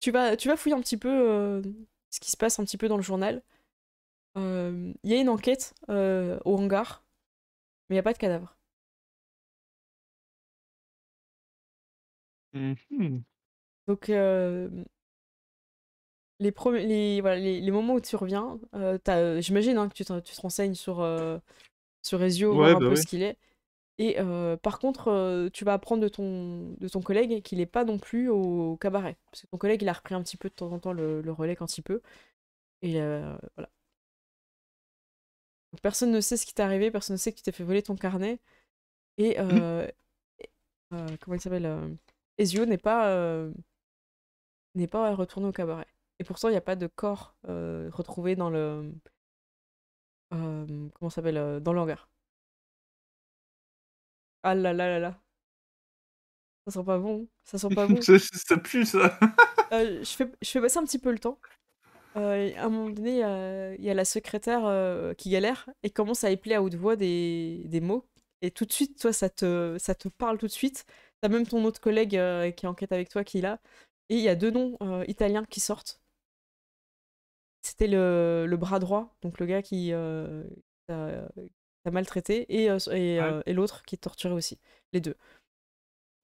tu, vas, tu vas fouiller un petit peu ce qui se passe un petit peu dans le journal. Il y a une enquête au hangar, mais il n'y a pas de cadavre. Mmh Donc les premiers les voilà, les moments où tu reviens, j'imagine, hein, que tu te tu renseignes sur, ce sur Ezio, un bah peu ce qu'il est et par contre, tu vas apprendre de ton de ton collègue qu'il n'est pas non plus au cabaret. Parce que ton collègue, il a repris un petit peu de temps en temps le relais quand il peut et voilà. personne ne sait ce qui t'est arrivé, personne ne sait que tu t'es fait voler ton carnet et mmh. comment il s'appelle, yeux n'est pas, euh, n'est pas retourné au cabaret. Et pourtant, il n'y a pas de corps euh, retrouvé dans le. Euh, comment s'appelle euh, Dans l'hangar. Ah là là là là. Ça sent pas bon. Ça sent pas bon. ça, pue ça. je, fais, je fais passer un petit peu le temps. à un moment donné, il y, a la secrétaire qui galère et commence à épeler à haute voix des, des, mots. Et tout de suite, toi, ça te, ça te parle tout de suite. T'as même ton autre collègue euh, qui enquête avec toi qui là. Et il y a deux noms euh, italiens qui sortent. C'était le, bras droit, donc le gars qui euh, t'a maltraité, euh, euh, et, l'autre qui te torturait aussi. Les deux.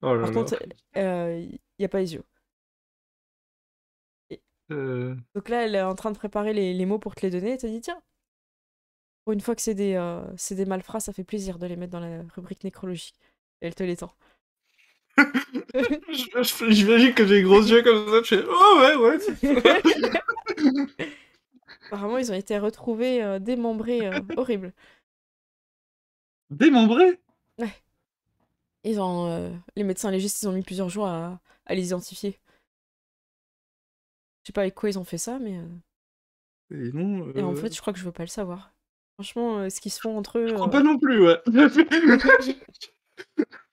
Oh Par contre, il n'y a pas les yeux. Donc là, elle est en train de préparer les, mots pour te les donner, et te dit tiens, pour une fois que c'est des, des malfrats, ça fait plaisir de les mettre dans la rubrique nécrologique. Et elle te les tend. J'imagine que j'ai les gros yeux comme ça, je fais Oh ouais, ouais. Apparemment, ils ont été retrouvés euh, démembrés, horribles. Euh, horrible. Démembrés Ouais. Ils ont, euh, les médecins légistes, ils ont mis plusieurs jours à, les identifier. Je sais pas avec quoi ils ont fait ça, mais. Et, non, Et en fait, je crois que je veux pas le savoir. Franchement, ce qu'ils se font entre eux. Je crois pas non plus, ouais.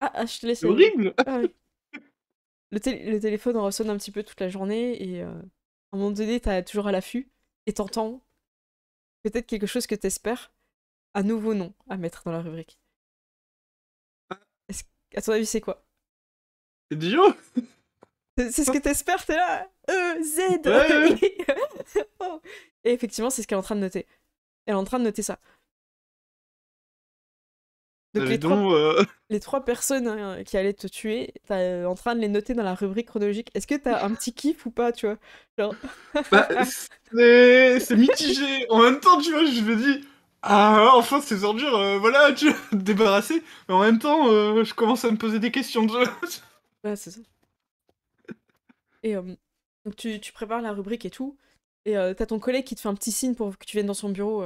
Ah, ah, je te laisse. C'est horrible ah le, le, téléphone ressonne un petit peu toute la journée et euh, à un moment donné, t'as toujours à l'affût et t'entends peut-être quelque chose que t'espères, un nouveau nom à mettre dans la rubrique. À ton avis, c'est quoi C'est Dio C'est ce que t'espères, t'es là E, Z Et effectivement, c'est ce qu'elle est en train de noter. Elle est en train de noter ça. Euh. les, trois, personnes hein, qui allaient te tuer, t'es euh, en train de les noter dans la rubrique chronologique. Est-ce que t'as un petit kiff ou pas, tu vois bah, C'est mitigé. En même temps, tu vois, je me dis, ah, enfin, ces ordures, euh, voilà, tu débarrassé. Mais en même temps, je commence à me poser des questions. ouais, c'est ça. Et donc tu, tu, prépares la rubrique et tout. Et t'as ton collègue qui te fait un petit signe pour que tu viennes dans son bureau.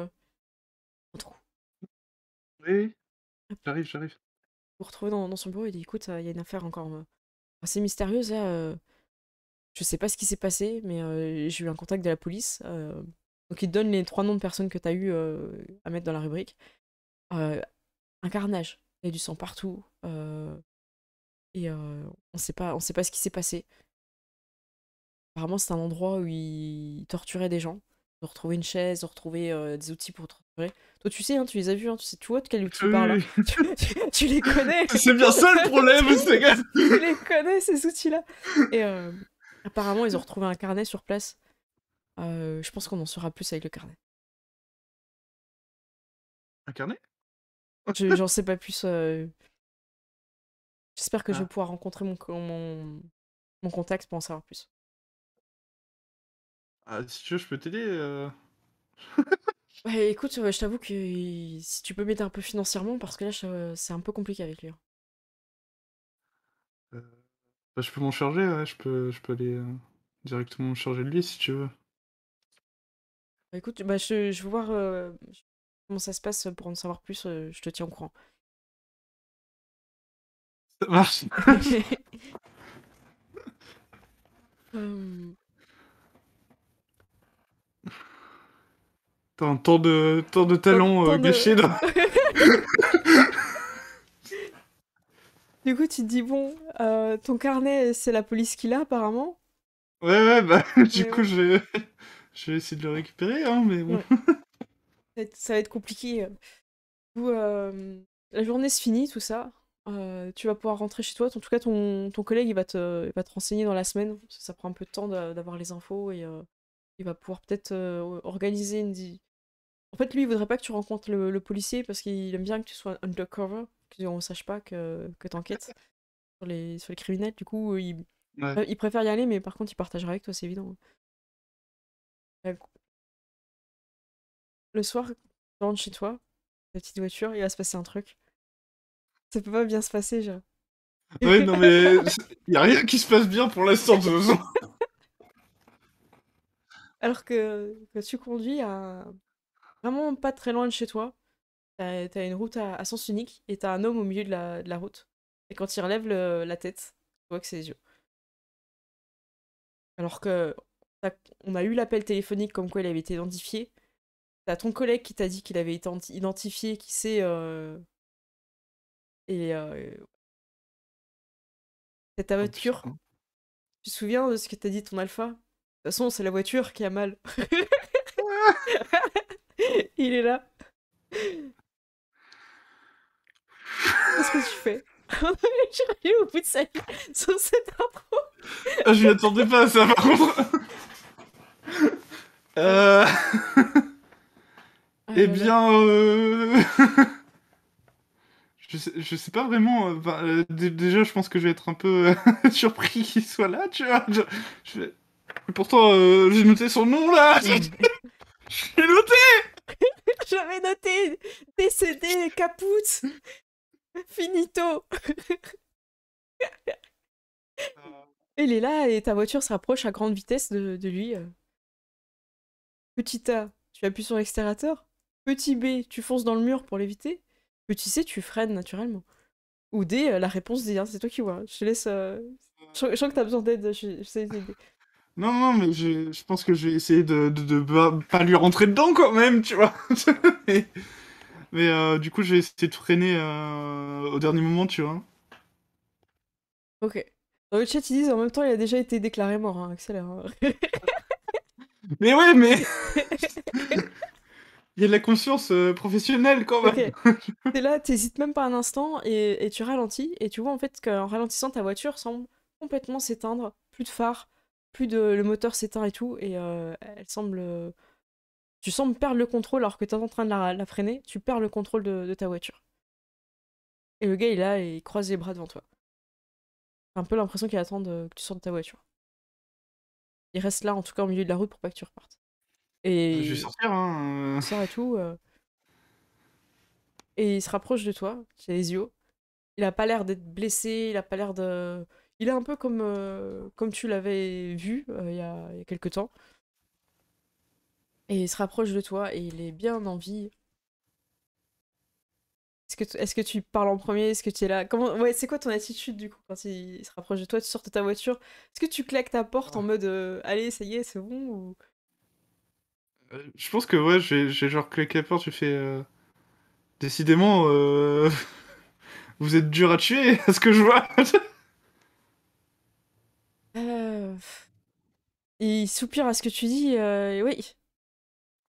Oui. J'arrive, j'arrive. Vous retrouvez dans, son bureau, il dit écoute, il y a une affaire encore assez mystérieuse là. euh, je sais pas ce qui s'est passé, mais j'ai eu un contact de la police. donc il te donne les trois noms de personnes que t'as eu à mettre dans la rubrique. un carnage, il y a du sang partout. et on sait pas, on sait pas ce qui s'est passé. Apparemment, c'est un endroit où ils torturaient des gens de retrouver une chaise, de retrouver euh, des outils pour retrouver. Toi, tu sais, hein, tu les as vus, hein, tu, sais, tu vois de quel outil parle. Hein. tu, tu, tu, les connais. C'est bien ça le problème, c'est Tu les connais, ces outils-là. Et euh, apparemment, ils ont retrouvé un carnet sur place. Euh, je pense qu'on en saura plus avec le carnet. Un carnet J'en sais pas plus. J'espère que je ah. vais pouvoir rencontrer mon, mon, mon contact pour en savoir plus. Ah, si tu veux, je peux t'aider. Euh. écoute, je t'avoue que si tu peux m'aider un peu financièrement, parce que là, c'est un peu compliqué avec lui. Hein. Euh, bah, je peux m'en charger, je peux, je peux aller euh, directement me charger de lui si tu veux. Bah, écoute, bah, je, veux voir comment ça se passe pour en savoir plus, je te tiens au courant. Ça marche. Hum. Un temps de, tant de euh, gâchés. du coup, tu te dis, bon, euh, ton carnet, c'est la police qui l'a apparemment. Ouais, ouais, bah, du coup, je, vais... essayer de le récupérer, hein, mais bon. Ça va être compliqué. Du coup, euh, la journée se finit, tout ça. tu vas pouvoir rentrer chez toi. En tout cas, ton, ton collègue, il va, te, il va te renseigner dans la semaine. Ça, prend un peu de temps d'avoir les infos et il va pouvoir peut-être organiser une, en fait, lui, il voudrait pas que tu rencontres le, policier parce qu'il aime bien que tu sois undercover, qu'on sache pas que, que t'enquêtes sur les, sur les criminels. Du coup, il, euh, il préfère y aller, mais par contre, il partagera avec toi, c'est évident. Bah, le soir, tu rentres chez toi, ta petite voiture, il va se passer un truc. Ça peut pas bien se passer, genre. Ah oui non, mais il n'y a rien qui se passe bien pour l'instant, de Alors que, que, tu conduis à, vraiment pas très loin de chez toi. T'as une route à, sens unique et t'as un homme au milieu de la, route. Et quand il relève la tête, tu vois que c'est les yeux. Alors que on a eu l'appel téléphonique comme quoi il avait été identifié. T'as ton collègue qui t'a dit qu'il avait été identifié, qui sait. Euh, et. Euh, c'est ta voiture. Tu te souviens de ce que t'as dit ton alpha De toute façon, c'est la voiture qui a mal. Il est là. Qu'est-ce que tu fais Je suis au bout de sa vie sur cette intro. Ah, je ne attendais pas à ça par contre. euh... Ah eh bien, euh. je, sais, je sais pas vraiment. Euh, bah, euh, déjà, je pense que je vais être un peu surpris qu'il soit là, tu vois. Je- vais- Pourtant, j'ai noté son nom là. J'ai noté. J'avais noté décédé, caput, finito. Euh. Elle est là et ta voiture se rapproche à grande vitesse de, lui. Euh. Petit A, tu appuies sur l'extérateur. Petit B, tu fonces dans le mur pour l'éviter. Petit C, tu freines naturellement. Ou D, euh, la réponse D, hein, c'est toi qui vois. Hein. Je te laisse. Je, sens que t'as besoin d'aide, non, non, mais je, pense que j'ai essayé de, de, pas lui rentrer dedans quand même, tu vois. mais, euh, du coup, j'ai essayé de freiner euh, au dernier moment, tu vois. Ok. Dans le chat, ils disent en même temps, il a déjà été déclaré mort, hein, accélère. Hein. mais ouais, mais. il y a de la conscience euh, professionnelle quand même. Okay. es là, t'hésites même pas un instant et, et, tu ralentis. Et tu vois en fait qu'en ralentissant, ta voiture semble complètement s'éteindre, plus de phare, plus de le moteur s'éteint et tout et euh, elle semble tu sembles perdre le contrôle alors que es en train de la, freiner, tu perds le contrôle de, ta voiture. Et le gars il est là et il croise les bras devant toi. T'as un peu l'impression qu'il attend que tu sortes de ta voiture. Il reste là en tout cas au milieu de la route pour pas que tu repartes. Et ah, je vais sortir hein. Il sort et tout. Euh, et il se rapproche de toi, c'est les yeux. Il a pas l'air d'être blessé, il a pas l'air de il est un peu comme, euh, comme tu l'avais vu euh, il y, a quelques temps. Et il se rapproche de toi et il est bien en vie. Est-ce que, est que, tu parles en premier Est-ce que tu es là Comment... ouais, C'est quoi ton attitude du coup quand il, se rapproche de toi Tu sors de ta voiture Est-ce que tu claques ta porte en mode euh, allez, ça y est, c'est bon je pense que ouais, j'ai genre claqué la porte, tu fais... décidément, vous êtes dur à tuer, à ce que je vois. il soupire à ce que tu dis. Euh, oui,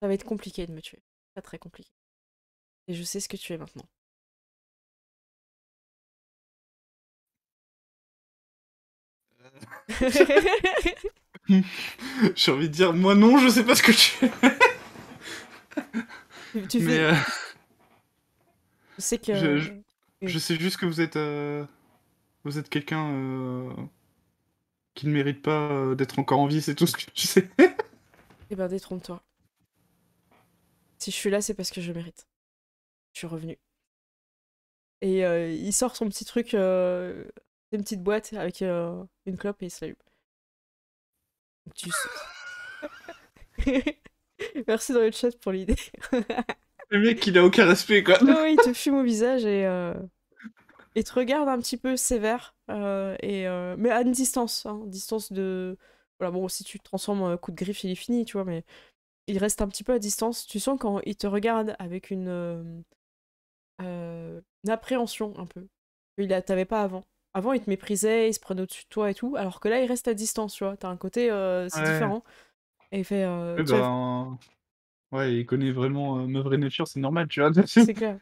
ça va être compliqué de me tuer. Pas très compliqué. Et je sais ce que tu es maintenant. J'ai envie de dire, moi non, je sais pas ce que tu es. tu fais... Euh, je sais que. Je, sais juste que vous êtes. Euh, vous êtes quelqu'un qu'il ne mérite pas euh, d'être encore en vie, c'est tout ce que tu sais. eh ben, détrompe-toi. Si je suis là, c'est parce que je mérite. Je suis revenu. Et euh, il sort son petit truc, euh, une petite boîte avec euh, une clope et il s'allume. Tu Merci dans le chat pour l'idée. le mec, il a aucun respect, quoi. Non, il te fume au visage et et te regarde un petit peu sévère, euh, et, euh, mais à une distance, hein, distance de... Voilà, bon, si tu te transformes en coup de griffe, il est fini, tu vois, mais il reste un petit peu à distance. Tu sens quand il te regarde avec une, euh, une appréhension un peu. Il t'avais pas avant. Avant, il te méprisait, il se prenait au-dessus de toi et tout, alors que là, il reste à distance, tu vois. T'as un côté, c'est différent. Et il fait... Ouais, il connaît vraiment euh, ma vraie nature, c'est normal, tu vois. C'est clair.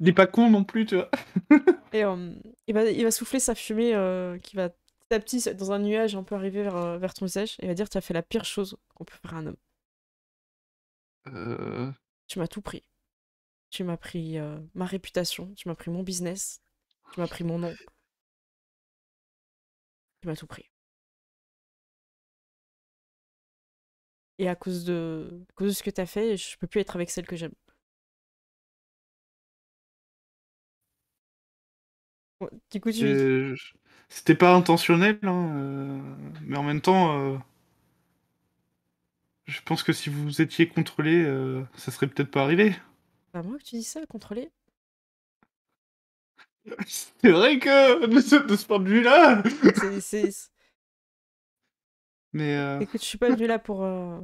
Il est, pas, con non plus, tu vois. et, euh, il va souffler sa fumée euh, qui va petit à petit, dans un nuage, un peu arriver vers, euh, ton visage. Il va dire Tu as fait la pire chose qu'on peut faire à un homme. Tu m'as tout pris. Tu m'as pris ma réputation, tu m'as pris mon business, tu m'as pris mon nom. Tu m'as tout pris. et à cause de, cause de ce que tu as fait, je peux plus être avec celle que j'aime. du C'était pas intentionnel, hein, euh, mais en même temps, euh, je pense que si vous étiez contrôlé, euh, ça serait peut-être pas arrivé. pas bah, moi que tu dis ça, contrôlé C'est vrai que, de de ce point de vue-là euh, Écoute, je suis pas venue là pour euh,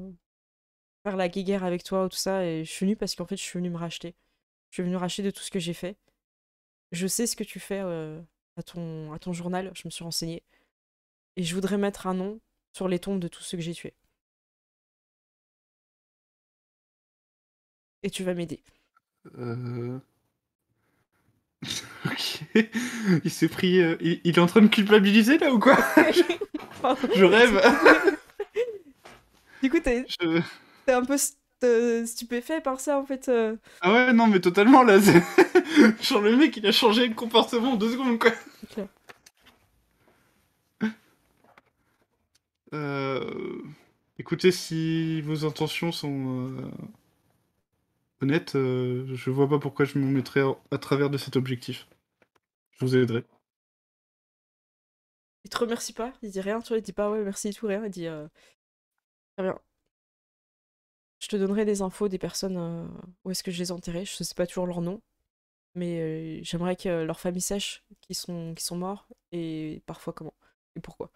faire la guéguerre avec toi ou tout ça. Et je suis venue parce qu'en fait, je suis venue me racheter. Je suis venue racheter de tout ce que j'ai fait. Je sais ce que tu fais euh, à, ton, à ton journal. Je me suis renseignée. Et je voudrais mettre un nom sur les tombes de tous ceux que j'ai tués. Et tu vas m'aider. Euh... ok. Il s'est pris. Euh, il, est en train de culpabiliser là ou quoi Je rêve. Du coup, t'es un peu euh, stupéfait par ça en fait. Euh. Ah ouais, non, mais totalement là. Genre le mec il a changé de comportement en deux secondes quoi. Écoutez, si vos intentions sont honnête, euh, je vois pas pourquoi je me mettrais à travers de cet objectif. Je vous aiderai. Il te remercie pas, il dit rien, tu vois, il dit pas ouais merci tout, rien, il dit euh, très bien. Je te donnerai des infos des personnes euh, où est-ce que je les enterrais, je sais pas toujours leur nom, mais j'aimerais que leur famille sache qui sont, qui sont morts et parfois comment et pourquoi.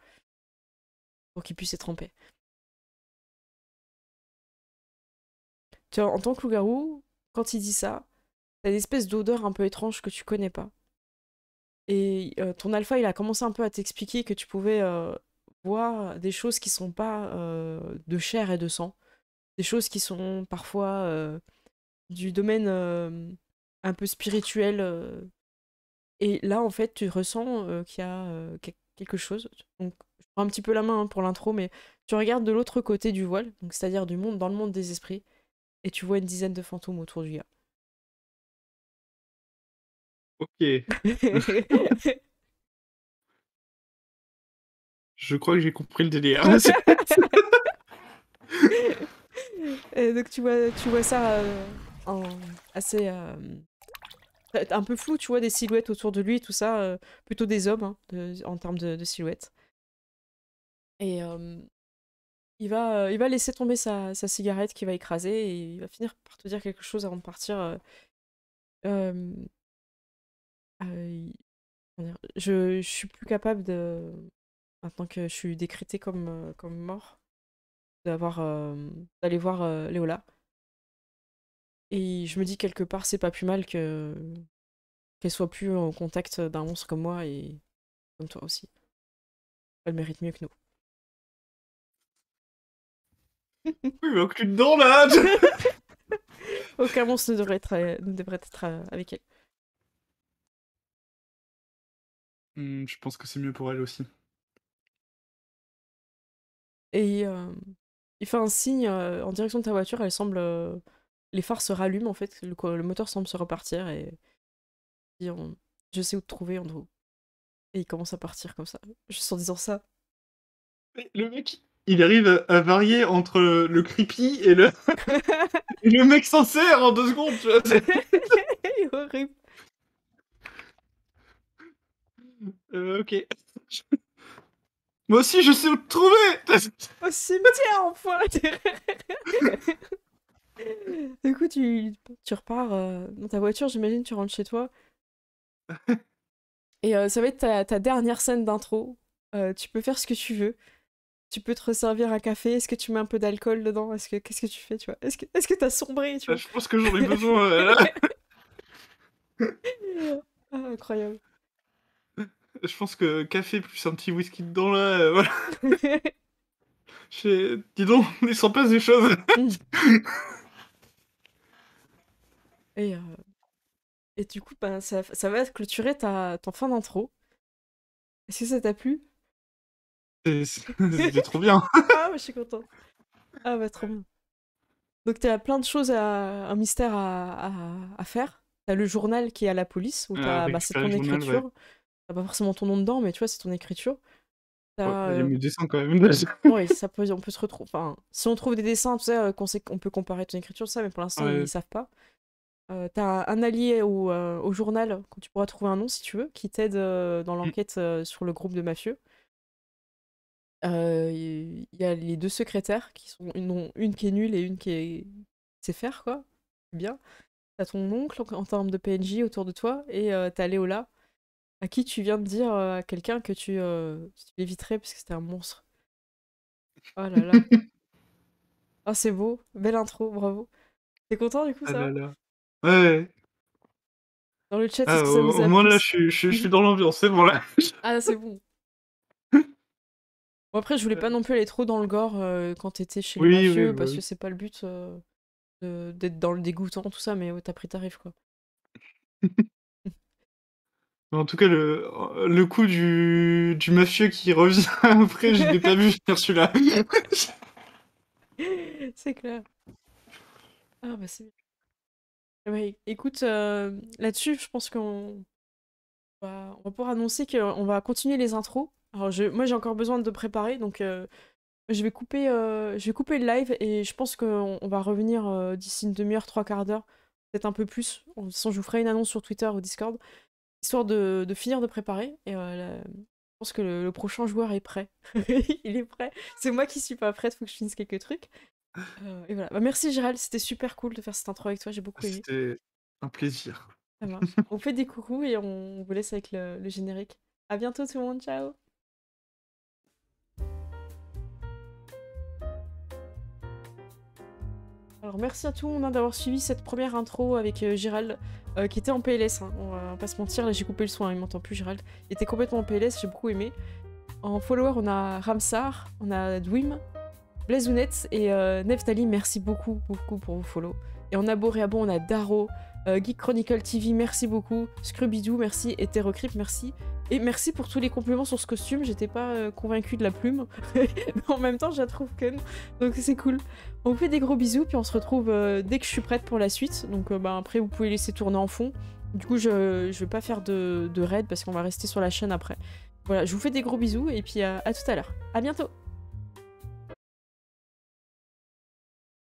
Pour qu'ils puissent être en en tant que loup-garou, quand il dit ça, t'as une espèce d'odeur un peu étrange que tu connais pas. Et euh, ton alpha, il a commencé un peu à t'expliquer que tu pouvais euh, voir des choses qui sont pas euh, de chair et de sang, des choses qui sont parfois du domaine un peu spirituel. et là, en fait, tu ressens qu'il y a quelque chose. Donc, je prends un petit peu la main hein, pour l'intro, mais tu regardes de l'autre côté du voile, c'est-à-dire du monde, dans le monde des esprits, et tu vois une dizaine de fantômes autour de lui. Ok. Je crois que j'ai compris le délire. et donc tu vois, tu vois ça euh, en assez euh, un peu flou, tu vois des silhouettes autour de lui, tout ça, euh, plutôt des hommes hein, en termes de silhouettes. Et il va, euh, il va laisser tomber sa, cigarette qui va écraser et il va finir par te dire quelque chose avant de partir. Euh, euh, je, je, suis plus capable de. Maintenant que je suis décrété comme, comme mort, d'avoir d'aller voir Léola. Et je me dis quelque part, c'est pas plus mal que qu'elle soit plus en contact d'un monstre comme moi et comme toi aussi. Elle mérite mieux que nous. Oui, mais aucune dommage. Aucun monstre ne devrait être, euh, devrait être euh, avec elle. Hmm, je pense que c'est mieux pour elle aussi. Et euh, il fait un signe en direction de ta voiture, elle semble. les phares se rallument en fait, le, moteur semble se repartir et. je sais où te trouver, Andrew. Et il commence à partir comme ça, juste en disant ça. Mais le mec, il arrive à, varier entre le creepy et le, le mec sincère en deux secondes. Tu vois, c'est horrible. Euh, ok. Moi aussi, je sais où te trouver Au cimetière, enfin Du coup, tu, repars euh, dans ta voiture, j'imagine, tu rentres chez toi. Et euh, ça va être ta dernière scène d'intro. tu peux faire ce que tu veux tu peux te resservir un café Est-ce que tu mets un peu d'alcool dedans Est-ce que qu'est-ce que tu fais Tu Est-ce que est-ce que t'as sombré tu bah, vois Je pense que j'en ai besoin. Ah, incroyable. Je pense que café plus un petit whisky dedans là, euh, voilà. Dis donc, il s'en passe des choses. Et, euh, Et du coup, ben, ça, ça va clôturer ta... ton fin d'intro. Est-ce que ça t'a plu C'était trop bien. ah, mais je suis contente. Ah, bah, trop bien. Donc, t'as plein de choses, à... un mystère à, faire. T'as le journal qui est à la police, où t'as... Ah, bah, c'est ton écriture. T'as pas forcément ton nom dedans, mais tu vois, c'est ton écriture. Il y a euh, mes dessins quand même. oui, ça peut... on peut se retrouver. si on trouve des dessins, tu sais, euh, qu'on sait qu'on peut comparer ton écriture, ça, mais pour l'instant, ils savent pas. Euh, t'as un allié au, au journal, quand tu pourras trouver un nom si tu veux, qui t'aide dans mmh. l'enquête sur le groupe de mafieux. Il euh, y a les deux secrétaires qui sont une, qui est nulle et une qui est sait faire quoi. Bien. T'as ton oncle en, termes de PNJ autour de toi et euh, t'as Léola à qui tu viens de dire euh, à quelqu'un que tu, tu l'éviterais parce que c'était un monstre. Oh là là. oh, c'est beau. Belle intro, bravo. T'es content du coup, ah ça ah là là. Ouais. Dans le chat, ah, est-ce que ça vous moins, là, je, je suis dans l'ambiance, c'est bon là. ah, c'est bon après, je voulais pas euh. non plus aller trop dans le gore euh, quand t'étais chez les mafieux, parce bah que c'est pas le but euh, d'être dans le dégoûtant, tout ça, mais après t'as pris tarif, quoi. en tout cas, le, le coup du, du mafieux qui revient après, je l'ai pas vu venir celui-là. c'est clair. Ah, bah c'est bah écoute, là-dessus, je pense qu'on on va pouvoir annoncer qu'on va continuer les intros. Alors moi j'ai encore besoin de préparer, donc euh, je, vais couper, euh, je vais couper le live et je pense qu'on on va revenir euh, d'ici une demi-heure, trois quarts d'heure, peut-être un peu plus. En je vous ferai une annonce sur Twitter ou Discord, histoire de, finir de préparer. Et je pense que le, prochain joueur est prêt. Il est prêt. C'est moi qui suis pas prête, faut que je finisse quelques trucs. et voilà. Bah, merci Gérald, c'était super cool de faire cette intro avec toi, j'ai beaucoup aimé. C'était un plaisir. on fait des coucous et on vous laisse avec le, le générique. À bientôt tout le monde, ciao Alors merci à tout le monde hein, d'avoir suivi cette première intro avec Girald euh, Gérald euh, qui était en PLS. Hein. On, va, pas se mentir, là j'ai coupé le son, hein, il m'entend plus Gérald. Il était complètement en PLS, j'ai beaucoup aimé. En follower, on a Ramsar, on a Dwim, Blazounet, et euh, Neftali. Merci beaucoup, beaucoup pour vos follow. Et en Aboréabon, on a Daro, Geek Chronicle TV, merci beaucoup. Scrubidou, merci. Terrocrypt, merci. Et merci pour tous les compliments sur ce costume. J'étais pas euh, convaincue de la plume. Mais en même temps, je la trouve Donc c'est cool. On vous fait des gros bisous, puis on se retrouve euh, dès que je suis prête pour la suite. Donc euh, bah, après, vous pouvez laisser tourner en fond. Du coup, je, je vais pas faire de, raid parce qu'on va rester sur la chaîne après. Voilà, je vous fais des gros bisous et puis à, à tout à l'heure. À bientôt!